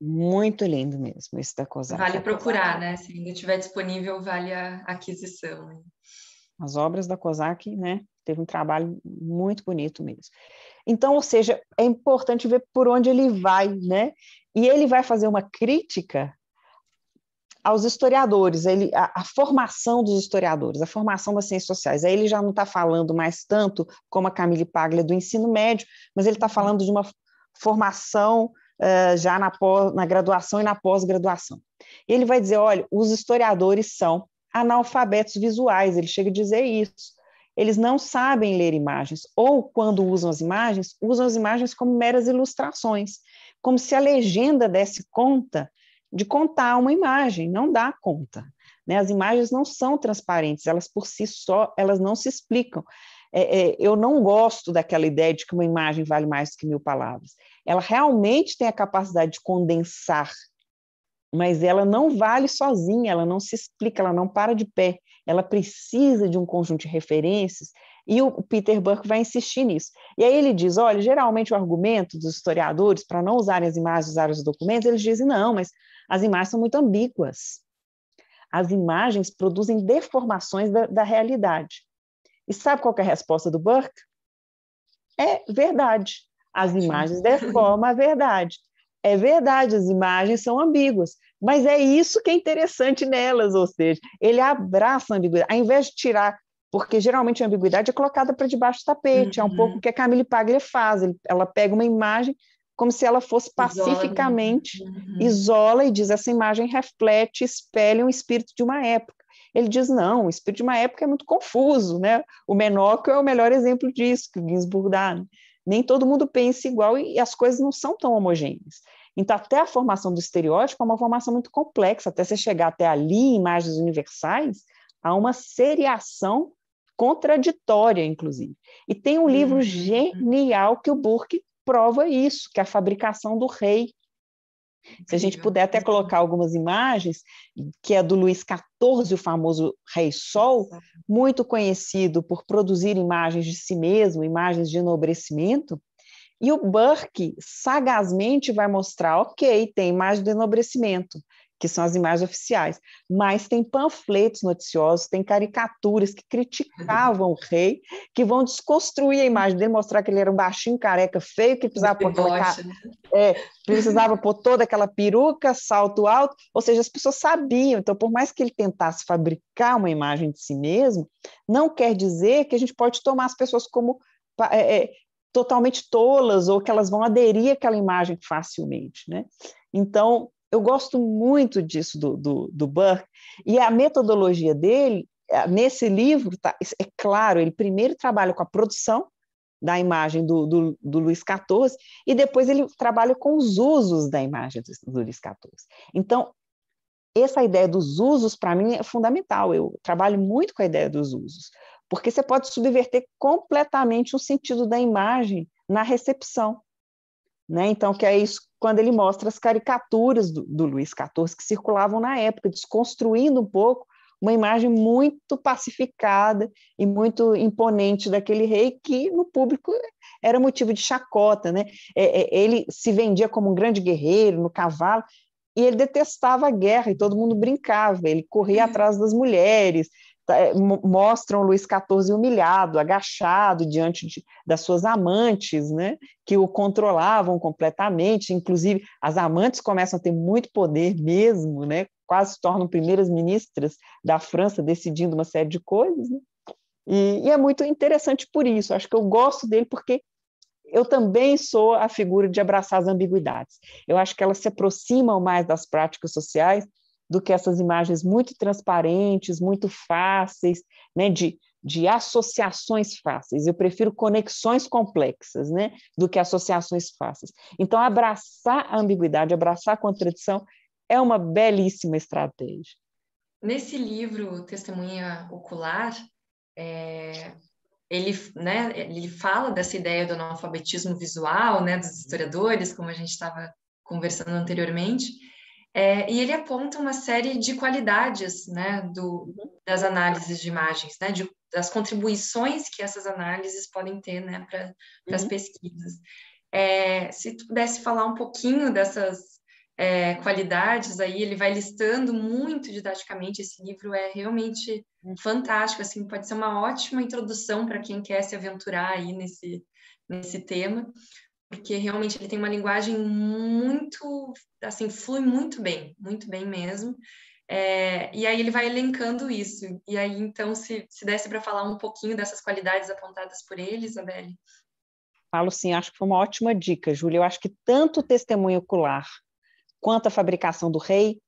Muito lindo mesmo esse da Cosar. Vale procurar, né? Se ainda estiver disponível, vale a aquisição. As obras da COSAC, né? Teve um trabalho muito bonito mesmo. Então, ou seja, é importante ver por onde ele vai, né? E ele vai fazer uma crítica aos historiadores, ele, a, a, formação dos historiadores, a formação das ciências sociais. Aí ele já não está falando mais tanto como a Camille Paglia do ensino médio, mas ele está falando de uma formação eh, já na, pós, na graduação e na pós-graduação. Ele vai dizer: olha, os historiadores são analfabetos visuais, ele chega a dizer isso. Eles não sabem ler imagens, ou quando usam as imagens, usam as imagens como meras ilustrações, como se a legenda desse conta de contar uma imagem, não dá conta. Né? As imagens não são transparentes, elas por si só, elas não se explicam é, é, eu não gosto daquela ideia de que uma imagem vale mais que mil palavras. Ela realmente tem a capacidade de condensar, mas ela não vale sozinha, ela não se explica, ela não para de pé. Ela precisa de um conjunto de referências e o Peter Burke vai insistir nisso. E aí ele diz: olha, geralmente o argumento dos historiadores para não usarem as imagens, usar os documentos, eles dizem: não, mas as imagens são muito ambíguas. As imagens produzem deformações da, da realidade. E sabe qual é a resposta do Burke? É verdade. As imagens deformam a verdade. É verdade, as imagens são ambíguas, mas é isso que é interessante nelas, ou seja, ele abraça a ambiguidade, ao invés de tirar, porque geralmente a ambiguidade é colocada para debaixo do tapete, uhum. é um uhum. pouco o que a Camille Paglia faz, ela pega uma imagem como se ela fosse né? pacificamente, isola, uhum. isola e diz essa imagem reflete, espelha um espírito de uma época. Ele diz: não, o espírito de uma época é muito confuso, né? O Menóquio é o melhor exemplo disso que o Ginsburg dá. Né? Nem todo mundo pensa igual e as coisas não são tão homogêneas. Então, até a formação do estereótipo é uma formação muito complexa, até você chegar até ali, imagens universais, há uma seriação contraditória, inclusive. E tem um livro uhum. genial que o Burke prova isso, que é a fabricação do rei, se a gente puder até colocar algumas imagens, que é do Luiz XIV, o famoso Rei Sol, muito conhecido por produzir imagens de si mesmo, imagens de enobrecimento. E o Burke sagazmente vai mostrar, ok, tem imagem do enobrecimento que são as imagens oficiais, mas tem panfletos noticiosos, tem caricaturas que criticavam o rei, que vão desconstruir a imagem dele, mostrar que ele era um baixinho, careca, feio, que precisava, pôr, aquela, né? é, precisava pôr toda aquela peruca, salto alto, ou seja, as pessoas sabiam, então por mais que ele tentasse fabricar uma imagem de si mesmo, não quer dizer que a gente pode tomar as pessoas como... É, é, totalmente tolas ou que elas vão aderir àquela imagem facilmente, né? Então, eu gosto muito disso do, do, do Burke, e a metodologia dele, eh, nesse livro, tá, é claro, ele primeiro trabalha com a produção da imagem do, do, do Luiz XIV, e depois ele trabalha com os usos da imagem do, do Luiz XIV. Então, essa ideia dos usos, para mim, é fundamental. Eu trabalho muito com a ideia dos usos, porque você pode subverter completamente o sentido da imagem na recepção. Né? Então, que é isso, quando ele mostra as caricaturas do, do XIV que circulavam na época, desconstruindo um pouco uma imagem muito pacificada e muito imponente daquele rei que no público era motivo de chacota, né? É, é, ele se vendia como um grande guerreiro no cavalo e ele detestava a guerra e todo mundo brincava, ele corria uhum. atrás das mulheres, Tá, é, mostram Luís XIV humilhado, agachado diante de, das suas amantes, né, que o controlavam completamente, inclusive as amantes começam a ter muito poder mesmo, né, quase se tornam primeiras ministras da França, decidindo uma série de coisas, né? e, e é muito interessante por isso, acho que eu gosto dele porque eu também sou a figura de abraçar as ambiguidades. Eu acho que elas se aproximam mais das práticas sociais do que essas imagens muito transparentes, muito fáceis, né, de, de associações fáceis. Eu prefiro conexões complexas, né, do que associações fáceis. Então, abraçar a ambiguidade, abraçar a contradição é uma belíssima estratégia. Nesse livro, Testemunha Ocular, é, ele, né, ele fala dessa ideia do analfabetismo visual, né, dos uhum. historiadores, como a gente estava conversando anteriormente, é, e ele aponta uma série de qualidades né, do, uhum. das análises de imagens, né, de, das contribuições que essas análises podem ter né, para uhum. as pesquisas. É, se tu pudesse falar um pouquinho dessas é, qualidades aí, ele vai listando muito didaticamente. Esse livro é realmente uhum. fantástico, assim, pode ser uma ótima introdução para quem quer se aventurar aí nesse, nesse tema porque realmente ele tem uma linguagem muito, assim, flui muito bem, muito bem mesmo. É, e aí ele vai elencando isso. E aí, então, se, se desse para falar um pouquinho dessas qualidades apontadas por ele, Isabelle. Falo sim, acho que foi uma ótima dica, Júlia. Eu acho que tanto o testemunho ocular quanto a fabricação do rei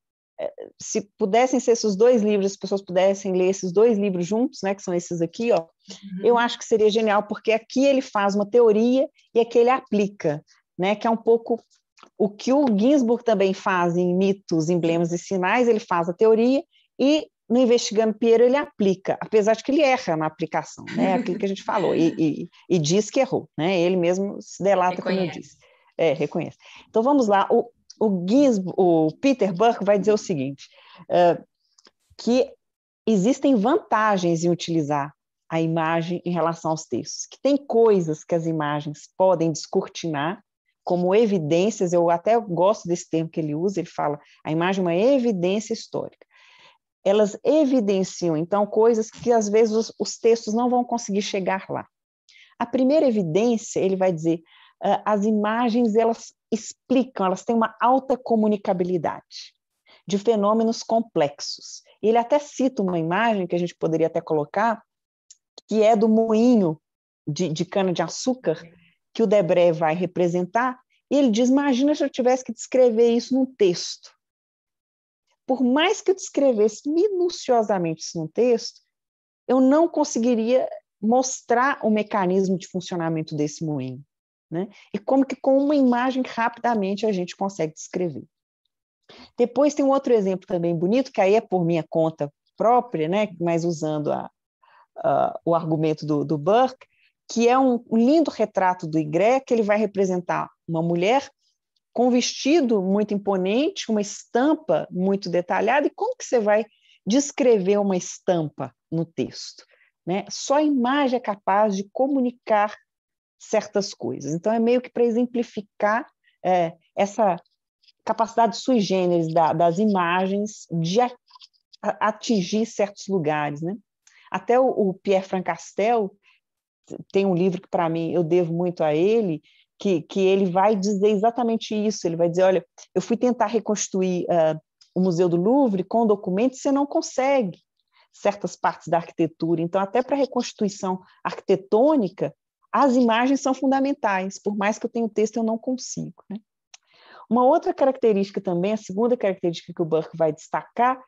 se pudessem ser esses dois livros, as pessoas pudessem ler esses dois livros juntos, né, que são esses aqui, ó, uhum. eu acho que seria genial, porque aqui ele faz uma teoria e aqui ele aplica, né, que é um pouco o que o Ginsburg também faz em mitos, emblemas e sinais, ele faz a teoria e no Investigando Piero ele aplica, apesar de que ele erra na aplicação, né, é aquilo que a gente falou, e, e, e diz que errou, né, ele mesmo se delata reconhece. como eu disse. É, reconhece. Então vamos lá, o, o, o Peter Burke vai dizer o seguinte, uh, que existem vantagens em utilizar a imagem em relação aos textos, que tem coisas que as imagens podem descortinar como evidências, eu até gosto desse termo que ele usa, ele fala, a imagem é uma evidência histórica. Elas evidenciam, então, coisas que às vezes os, os textos não vão conseguir chegar lá. A primeira evidência, ele vai dizer, uh, as imagens elas explicam, elas têm uma alta comunicabilidade de fenômenos complexos. ele até cita uma imagem que a gente poderia até colocar, que é do moinho de, de cana-de-açúcar que o Debré vai representar, e ele diz: imagina se eu tivesse que descrever isso num texto. Por mais que eu descrevesse minuciosamente isso num texto, eu não conseguiria mostrar o mecanismo de funcionamento desse moinho. Né? E como que com uma imagem rapidamente a gente consegue descrever. Depois tem um outro exemplo também bonito, que aí é por minha conta própria, né? mas usando a, a, o argumento do, do Burke, que é um lindo retrato do Igré, que ele vai representar uma mulher com um vestido muito imponente, uma estampa muito detalhada, e como que você vai descrever uma estampa no texto? Né? Só a imagem é capaz de comunicar certas coisas. Então, é meio que para exemplificar é, essa capacidade sui generis da, das imagens de atingir certos lugares. Né? Até o, o Pierre Francastel tem um livro que, para mim, eu devo muito a ele, que, que ele vai dizer exatamente isso. Ele vai dizer, olha, eu fui tentar reconstruir uh, o Museu do Louvre com documentos, você não consegue certas partes da arquitetura. Então, até para reconstituição arquitetônica, as imagens são fundamentais, por mais que eu tenha o texto, eu não consigo. Né? Uma outra característica também, a segunda característica que o Burke vai destacar,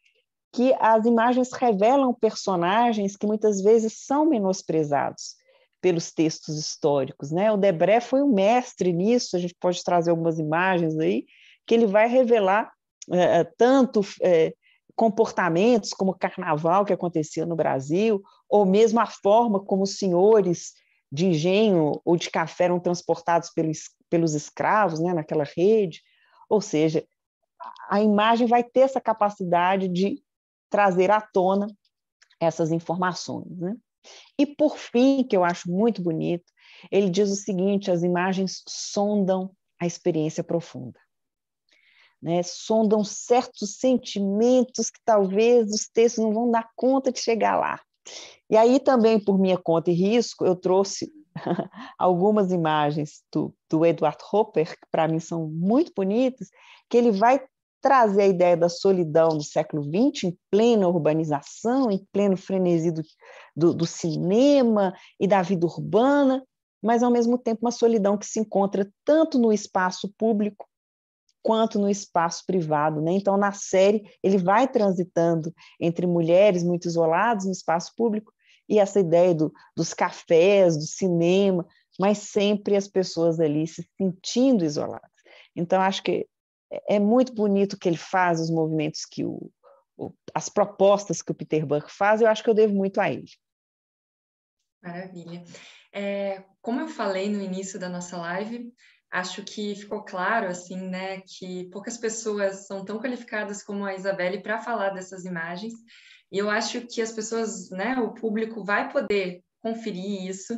que as imagens revelam personagens que muitas vezes são menosprezados pelos textos históricos. Né? O Debré foi um mestre nisso, a gente pode trazer algumas imagens aí, que ele vai revelar é, é tanto é, comportamentos como o carnaval que acontecia no Brasil, ou mesmo a forma como os senhores de engenho ou de café eram transportados pelos, pelos escravos né, naquela rede. Ou seja, a imagem vai ter essa capacidade de trazer à tona essas informações. Né? E, por fim, que eu acho muito bonito, ele diz o seguinte: as imagens sondam a experiência profunda. Né, sondam certos sentimentos que talvez os textos não vão dar conta de chegar lá. E aí também, por minha conta e risco, eu trouxe algumas imagens do, do Edward Hopper, que para mim são muito bonitas, que ele vai trazer a ideia da solidão do século XX, em plena urbanização, em pleno frenesi do, do, do, cinema e da vida urbana, mas ao mesmo tempo uma solidão que se encontra tanto no espaço público quanto no espaço privado. Né? Então, na série, ele vai transitando entre mulheres muito isoladas no espaço público e essa ideia do, dos cafés, do cinema, mas sempre as pessoas ali se sentindo isoladas. Então, acho que é, é muito bonito que ele faz os movimentos que o, o as propostas que o Peter Burke faz, eu acho que eu devo muito a ele. Maravilha. É, como eu falei no início da nossa live, acho que ficou claro, assim, né, que poucas pessoas são tão qualificadas como a Isabelle para falar dessas imagens. E eu acho que as pessoas, né, o público vai poder conferir isso,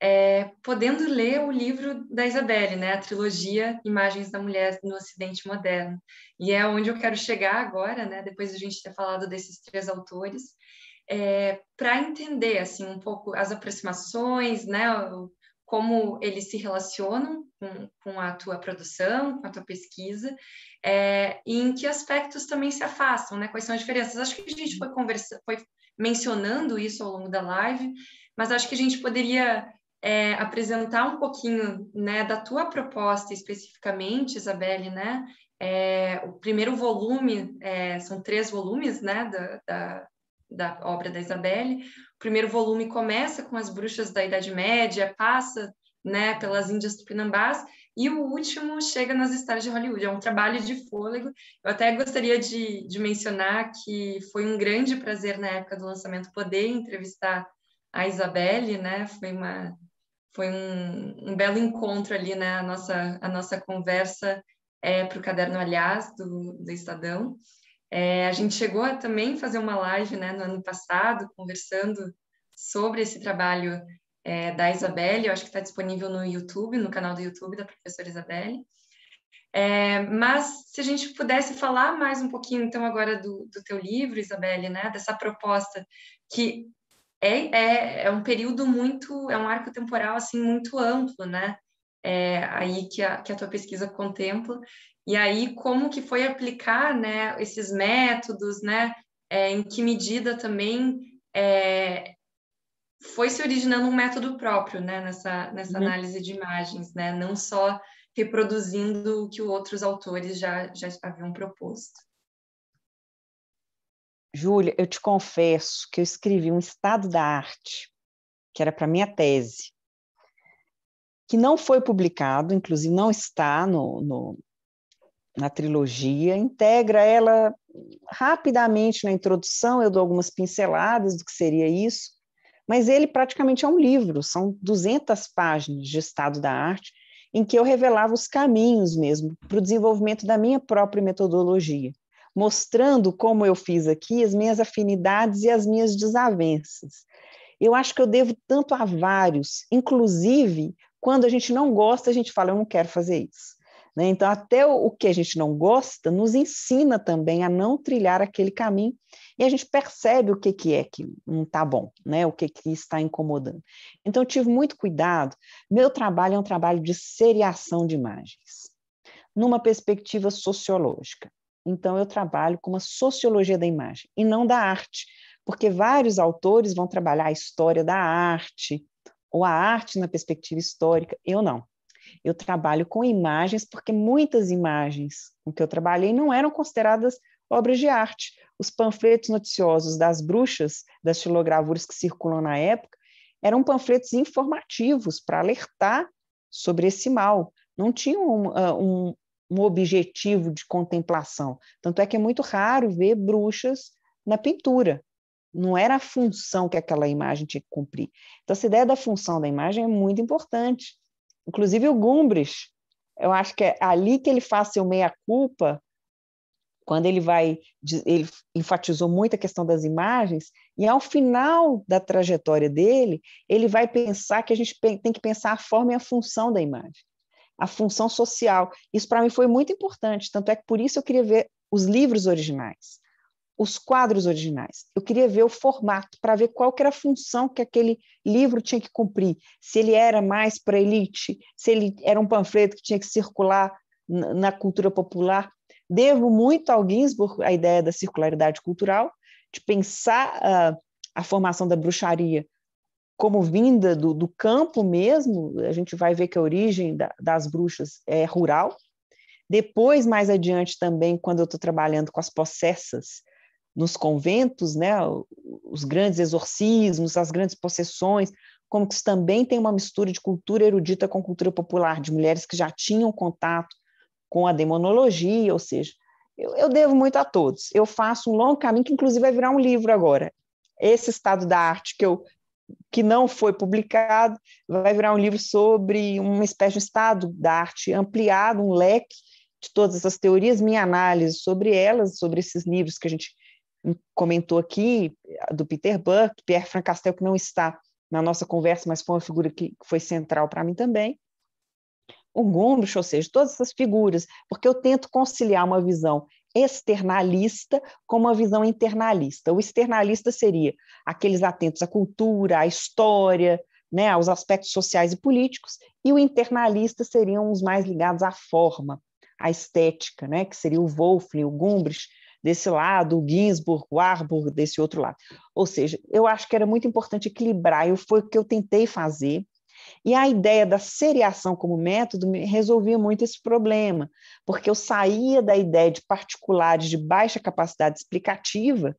é, podendo ler o livro da Isabelle, né, a trilogia Imagens da Mulher no Ocidente Moderno. E é onde eu quero chegar agora, né, depois de a gente ter falado desses três autores, é, para entender assim um pouco as aproximações, né, o como eles se relacionam com, com, a tua produção, com a tua pesquisa, é, e em que aspectos também se afastam, né? Quais são as diferenças? Acho que a gente foi, conversa, foi mencionando isso ao longo da live, mas acho que a gente poderia é, apresentar um pouquinho né, da tua proposta especificamente, Isabelle, né? É, o primeiro volume, é, são três volumes, né, da, da da obra da Isabelle. O primeiro volume começa com as bruxas da Idade Média, passa né, pelas Índias Tupinambás, e o último chega nas histórias de Hollywood. É um trabalho de fôlego. Eu até gostaria de, de mencionar que foi um grande prazer na época do lançamento poder entrevistar a Isabelle, né? Foi uma foi um, um belo encontro ali, né? A nossa a nossa conversa é, para o caderno, aliás, do, do Estadão. É, a gente chegou a também fazer uma live né, no ano passado, conversando sobre esse trabalho é, da Isabelle, eu acho que está disponível no YouTube, no canal do YouTube da professora Isabelle. É, mas se a gente pudesse falar mais um pouquinho, então, agora do, do teu livro, Isabelle, né, dessa proposta que é, é, é um período muito, é um arco temporal, assim, muito amplo, né, é, aí que a, que a tua pesquisa contempla, e aí, como que foi aplicar né, esses métodos, né, é, em que medida também é, foi se originando um método próprio né, nessa, nessa uhum. análise de imagens, né, não só reproduzindo o que outros autores já, já haviam proposto. Júlia, eu te confesso que eu escrevi um estado da arte, que era para minha tese, que não foi publicado, inclusive não está no, no, na trilogia, integra ela rapidamente na introdução, eu dou algumas pinceladas do que seria isso, mas ele praticamente é um livro, são 200 páginas de estado da arte, em que eu revelava os caminhos mesmo para o desenvolvimento da minha própria metodologia, mostrando como eu fiz aqui as minhas afinidades e as minhas desavenças. Eu acho que eu devo tanto a vários, inclusive quando a gente não gosta, a gente fala, eu não quero fazer isso. Né? Então, até o que a gente não gosta nos ensina também a não trilhar aquele caminho e a gente percebe o que, que é que não está bom, né? o que, que está incomodando. Então, eu tive muito cuidado. Meu trabalho é um trabalho de seriação de imagens, numa perspectiva sociológica. Então, eu trabalho com uma sociologia da imagem e não da arte, porque vários autores vão trabalhar a história da arte ou a arte na perspectiva histórica, eu não. Eu trabalho com imagens, porque muitas imagens com que eu trabalhei não eram consideradas obras de arte. Os panfletos noticiosos das bruxas, das xilogravuras que circulam na época, eram panfletos informativos para alertar sobre esse mal. Não tinham um, ah, um, um objetivo de contemplação. Tanto é que é muito raro ver bruxas na pintura. Não era a função que aquela imagem tinha que cumprir. Então, essa ideia da função da imagem é muito importante. Inclusive o Gumbres, eu acho que é ali que ele faz seu meia-culpa, quando ele vai, ele enfatizou muito a questão das imagens, e ao final da trajetória dele, ele vai pensar que a gente tem que pensar a forma e a função da imagem, a função social. Isso para mim foi muito importante, tanto é que por isso eu queria ver os livros originais, os quadros originais. Eu queria ver o formato para ver qual era a função que aquele livro tinha que cumprir. Se ele era mais para elite, se ele era um panfleto que tinha que circular na cultura popular. Devo muito ao Ginsburg a ideia da circularidade cultural, de pensar a, ah, a formação da bruxaria como vinda do, do, campo mesmo. A gente vai ver que a origem da, das bruxas é rural. Depois, mais adiante também, quando eu estou trabalhando com as possessas, nos conventos, né, os grandes exorcismos, as grandes possessões, como que isso também tem uma mistura de cultura erudita com cultura popular, de mulheres que já tinham contato com a demonologia, ou seja, eu, eu devo muito a todos. Eu faço um longo caminho que inclusive vai virar um livro agora. Esse estado da arte que eu que não foi publicado vai virar um livro sobre uma espécie de estado da arte ampliado, um leque de todas essas teorias, minha análise sobre elas, sobre esses livros que a gente comentou aqui, eh, do Peter Burke, Pierre Francastel, que não está na nossa conversa, mas foi uma figura que foi central para mim também. O Gombrich, ou seja, todas essas figuras, porque eu tento conciliar uma visão externalista com uma visão internalista. O externalista seria aqueles atentos à cultura, à história, né, aos aspectos sociais e políticos, e o internalista seriam os mais ligados à forma, à estética, né, que seria o Wolfling, o Gombrich, desse lado, o Ginsburg, o Arbor desse outro lado. Ou seja, eu acho que era muito importante equilibrar, e foi o que eu tentei fazer. E a ideia da seriação como método resolvia muito esse problema, porque eu saía da ideia de particulares de baixa capacidade explicativa,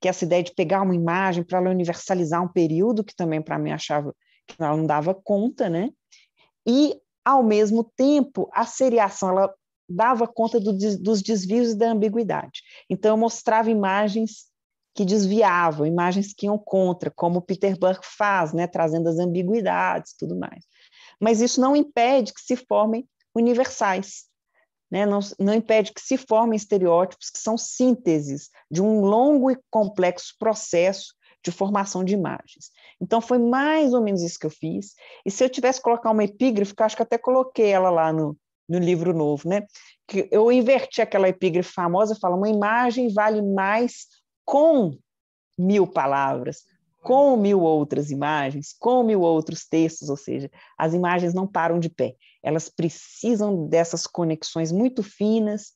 que é essa ideia de pegar uma imagem para ela universalizar um período, que também para mim achava que ela não dava conta, né? E, ao mesmo tempo, a seriação ela dava conta do, dos desvios e da ambiguidade. Então, eu mostrava imagens que desviavam, imagens que iam contra, como Peter Burke faz, né, trazendo as ambiguidades tudo mais. Mas isso não impede que se formem universais, né? não, não impede que se formem estereótipos que são sínteses de um longo e complexo processo de formação de imagens. Então, foi mais ou menos isso que eu fiz. E se eu tivesse que colocar uma epígrafe, eu acho que até coloquei ela lá no, no livro novo, né? Que eu inverti aquela epígrafe famosa, fala uma imagem vale mais com mil palavras, com mil outras imagens, com mil outros textos, ou seja, as imagens não param de pé, elas precisam dessas conexões muito finas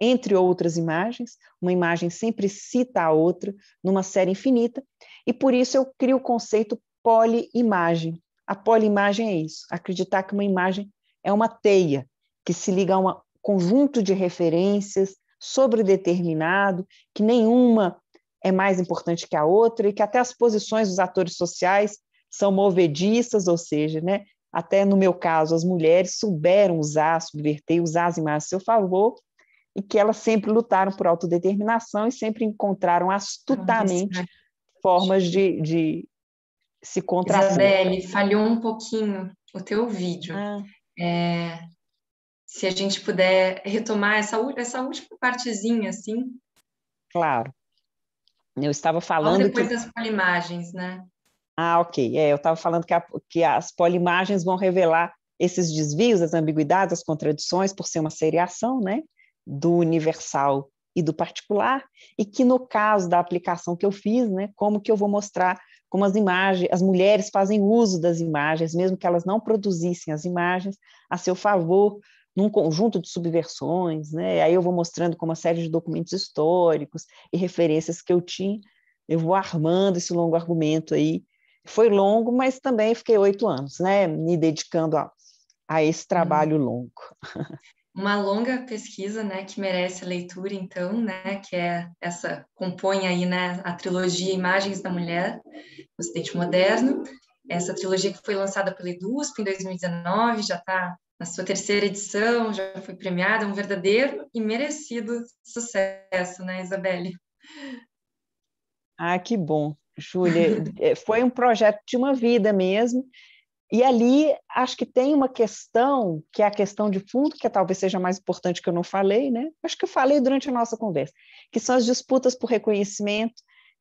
entre outras imagens, uma imagem sempre cita a outra numa série infinita, e por isso eu crio o conceito poliimagem. A poliimagem é isso, acreditar que uma imagem é uma teia, que se liga a um conjunto de referências sobre determinado, que nenhuma é mais importante que a outra e que até as posições dos atores sociais são movediças, ou seja, né, até no meu caso, as mulheres souberam usar, subverter, usar as imagens a seu favor e que elas sempre lutaram por autodeterminação e sempre encontraram astutamente ah, formas de, de se contrapor. Isabelle, falhou um pouquinho o teu vídeo. Ah. É, se a gente puder retomar essa, essa última partezinha, assim. Claro. Eu estava falando. Ou depois que... das polimagens, né? Ah, ok. É, eu estava falando que, a, que as polimagens vão revelar esses desvios, as ambiguidades, as contradições, por ser uma seriação, né? Do universal e do particular, e que no caso da aplicação que eu fiz, né, como que eu vou mostrar como as imagens, as mulheres fazem uso das imagens, mesmo que elas não produzissem as imagens, a seu favor, num conjunto de subversões, né? Aí eu vou mostrando com uma série de documentos históricos e referências que eu tinha, eu vou armando esse longo argumento aí. Foi longo, mas também fiquei oito anos, né? Me dedicando a, a esse trabalho uhum. longo. Uma longa pesquisa, né, que merece a leitura, então, né, que é essa compõe aí, né, a trilogia Imagens da Mulher no Ocidente Moderno, essa trilogia que foi lançada pela EduSP em 2019, já está na sua terceira edição, já foi premiada, um verdadeiro e merecido sucesso, né, Isabelle? Ah, que bom, Júlia. É, foi um projeto de uma vida mesmo. E ali acho que tem uma questão, que é a questão de fundo, que talvez seja mais importante que eu não falei, né? Acho que eu falei durante a nossa conversa, que são as disputas por reconhecimento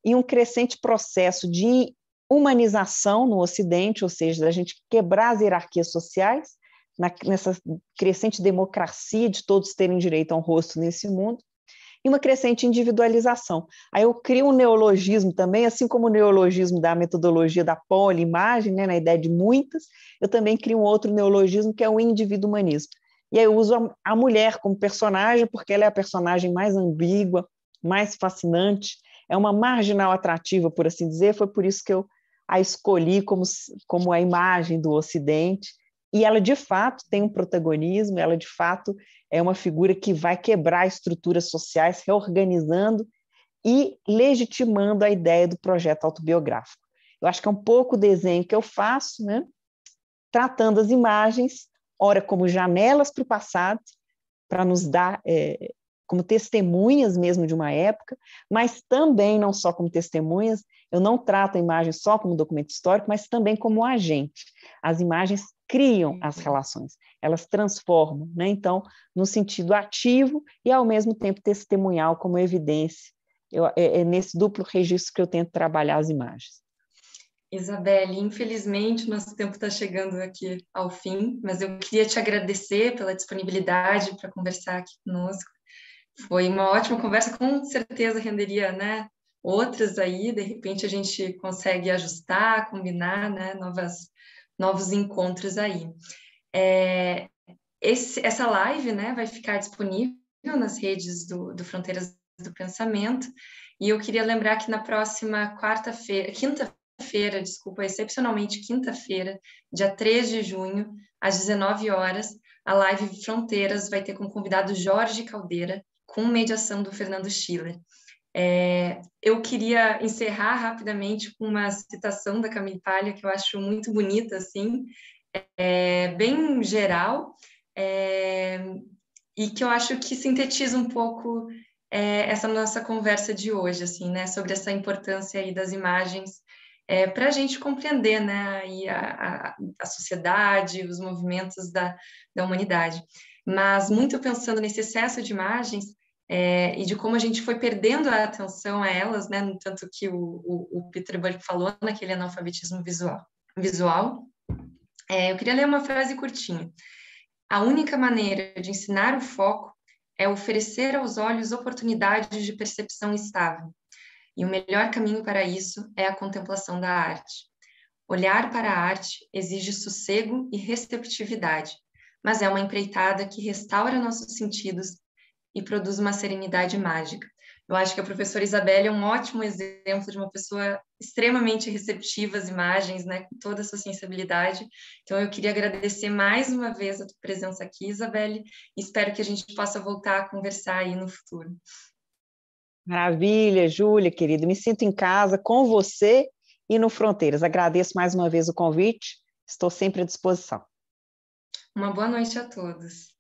e um crescente processo de humanização no Ocidente, ou seja, da gente quebrar as hierarquias sociais na, nessa crescente democracia de todos terem direito a um rosto nesse mundo, e uma crescente individualização. Aí eu crio um neologismo também, assim como o neologismo da metodologia da poliimagem, né, na ideia de muitas, eu também crio um outro neologismo que é o humanismo. E aí eu uso a, a mulher como personagem, porque ela é a personagem mais ambígua, mais fascinante, é uma marginal atrativa, por assim dizer, foi por isso que eu a escolhi como, como a imagem do Ocidente, e ela de fato tem um protagonismo, ela de fato é uma figura que vai quebrar estruturas sociais, reorganizando e legitimando a ideia do projeto autobiográfico. Eu acho que é um pouco o desenho que eu faço, né? tratando as imagens, ora como janelas para o passado, para nos dar é, como testemunhas mesmo de uma época, mas também não só como testemunhas, eu não trato a imagem só como documento histórico, mas também como agente. As imagens criam as uhum. relações, elas transformam, né? Então, no sentido ativo e ao mesmo tempo testemunhal como evidência. Eu, é, é nesse duplo registro que eu tento trabalhar as imagens. Isabelle, infelizmente nosso tempo está chegando aqui ao fim, mas eu queria te agradecer pela disponibilidade para conversar aqui conosco. Foi uma ótima conversa, com certeza renderia, né? Outras aí, de repente a gente consegue ajustar, combinar, né? Novas novos encontros aí. É, esse, essa live né, vai ficar disponível nas redes do, do Fronteiras do Pensamento. E eu queria lembrar que na próxima quarta-feira, quinta-feira, desculpa, excepcionalmente quinta-feira, dia 3 de junho, às 19 horas, a live Fronteiras vai ter como convidado Jorge Caldeira, com mediação do Fernando Schiller. É, eu queria encerrar rapidamente com uma citação da Camille Palha, que eu acho muito bonita, assim, é, bem geral, é, e que eu acho que sintetiza um pouco é, essa nossa conversa de hoje, assim, né, sobre essa importância aí das imagens é, para a gente compreender né, a, a, a, sociedade, os movimentos da, da humanidade. Mas, muito pensando nesse excesso de imagens, é, e de como a gente foi perdendo a atenção a elas, né? Tanto que o, o, o Peter Burke falou naquele analfabetismo visual. visual. É, eu queria ler uma frase curtinha. A única maneira de ensinar o foco é oferecer aos olhos oportunidades de percepção estável. E o melhor caminho para isso é a contemplação da arte. Olhar para a arte exige sossego e receptividade, mas é uma empreitada que restaura nossos sentidos e produz uma serenidade mágica. Eu acho que a professora Isabelle é um ótimo exemplo de uma pessoa extremamente receptiva às imagens, né, com toda a sua sensibilidade. Então, eu queria agradecer mais uma vez a tua presença aqui, Isabelle, e espero que a gente possa voltar a conversar aí no futuro. Maravilha, Júlia, querido. Me sinto em casa com você e no Fronteiras. Agradeço mais uma vez o convite. Estou sempre à disposição. Uma boa noite a todos.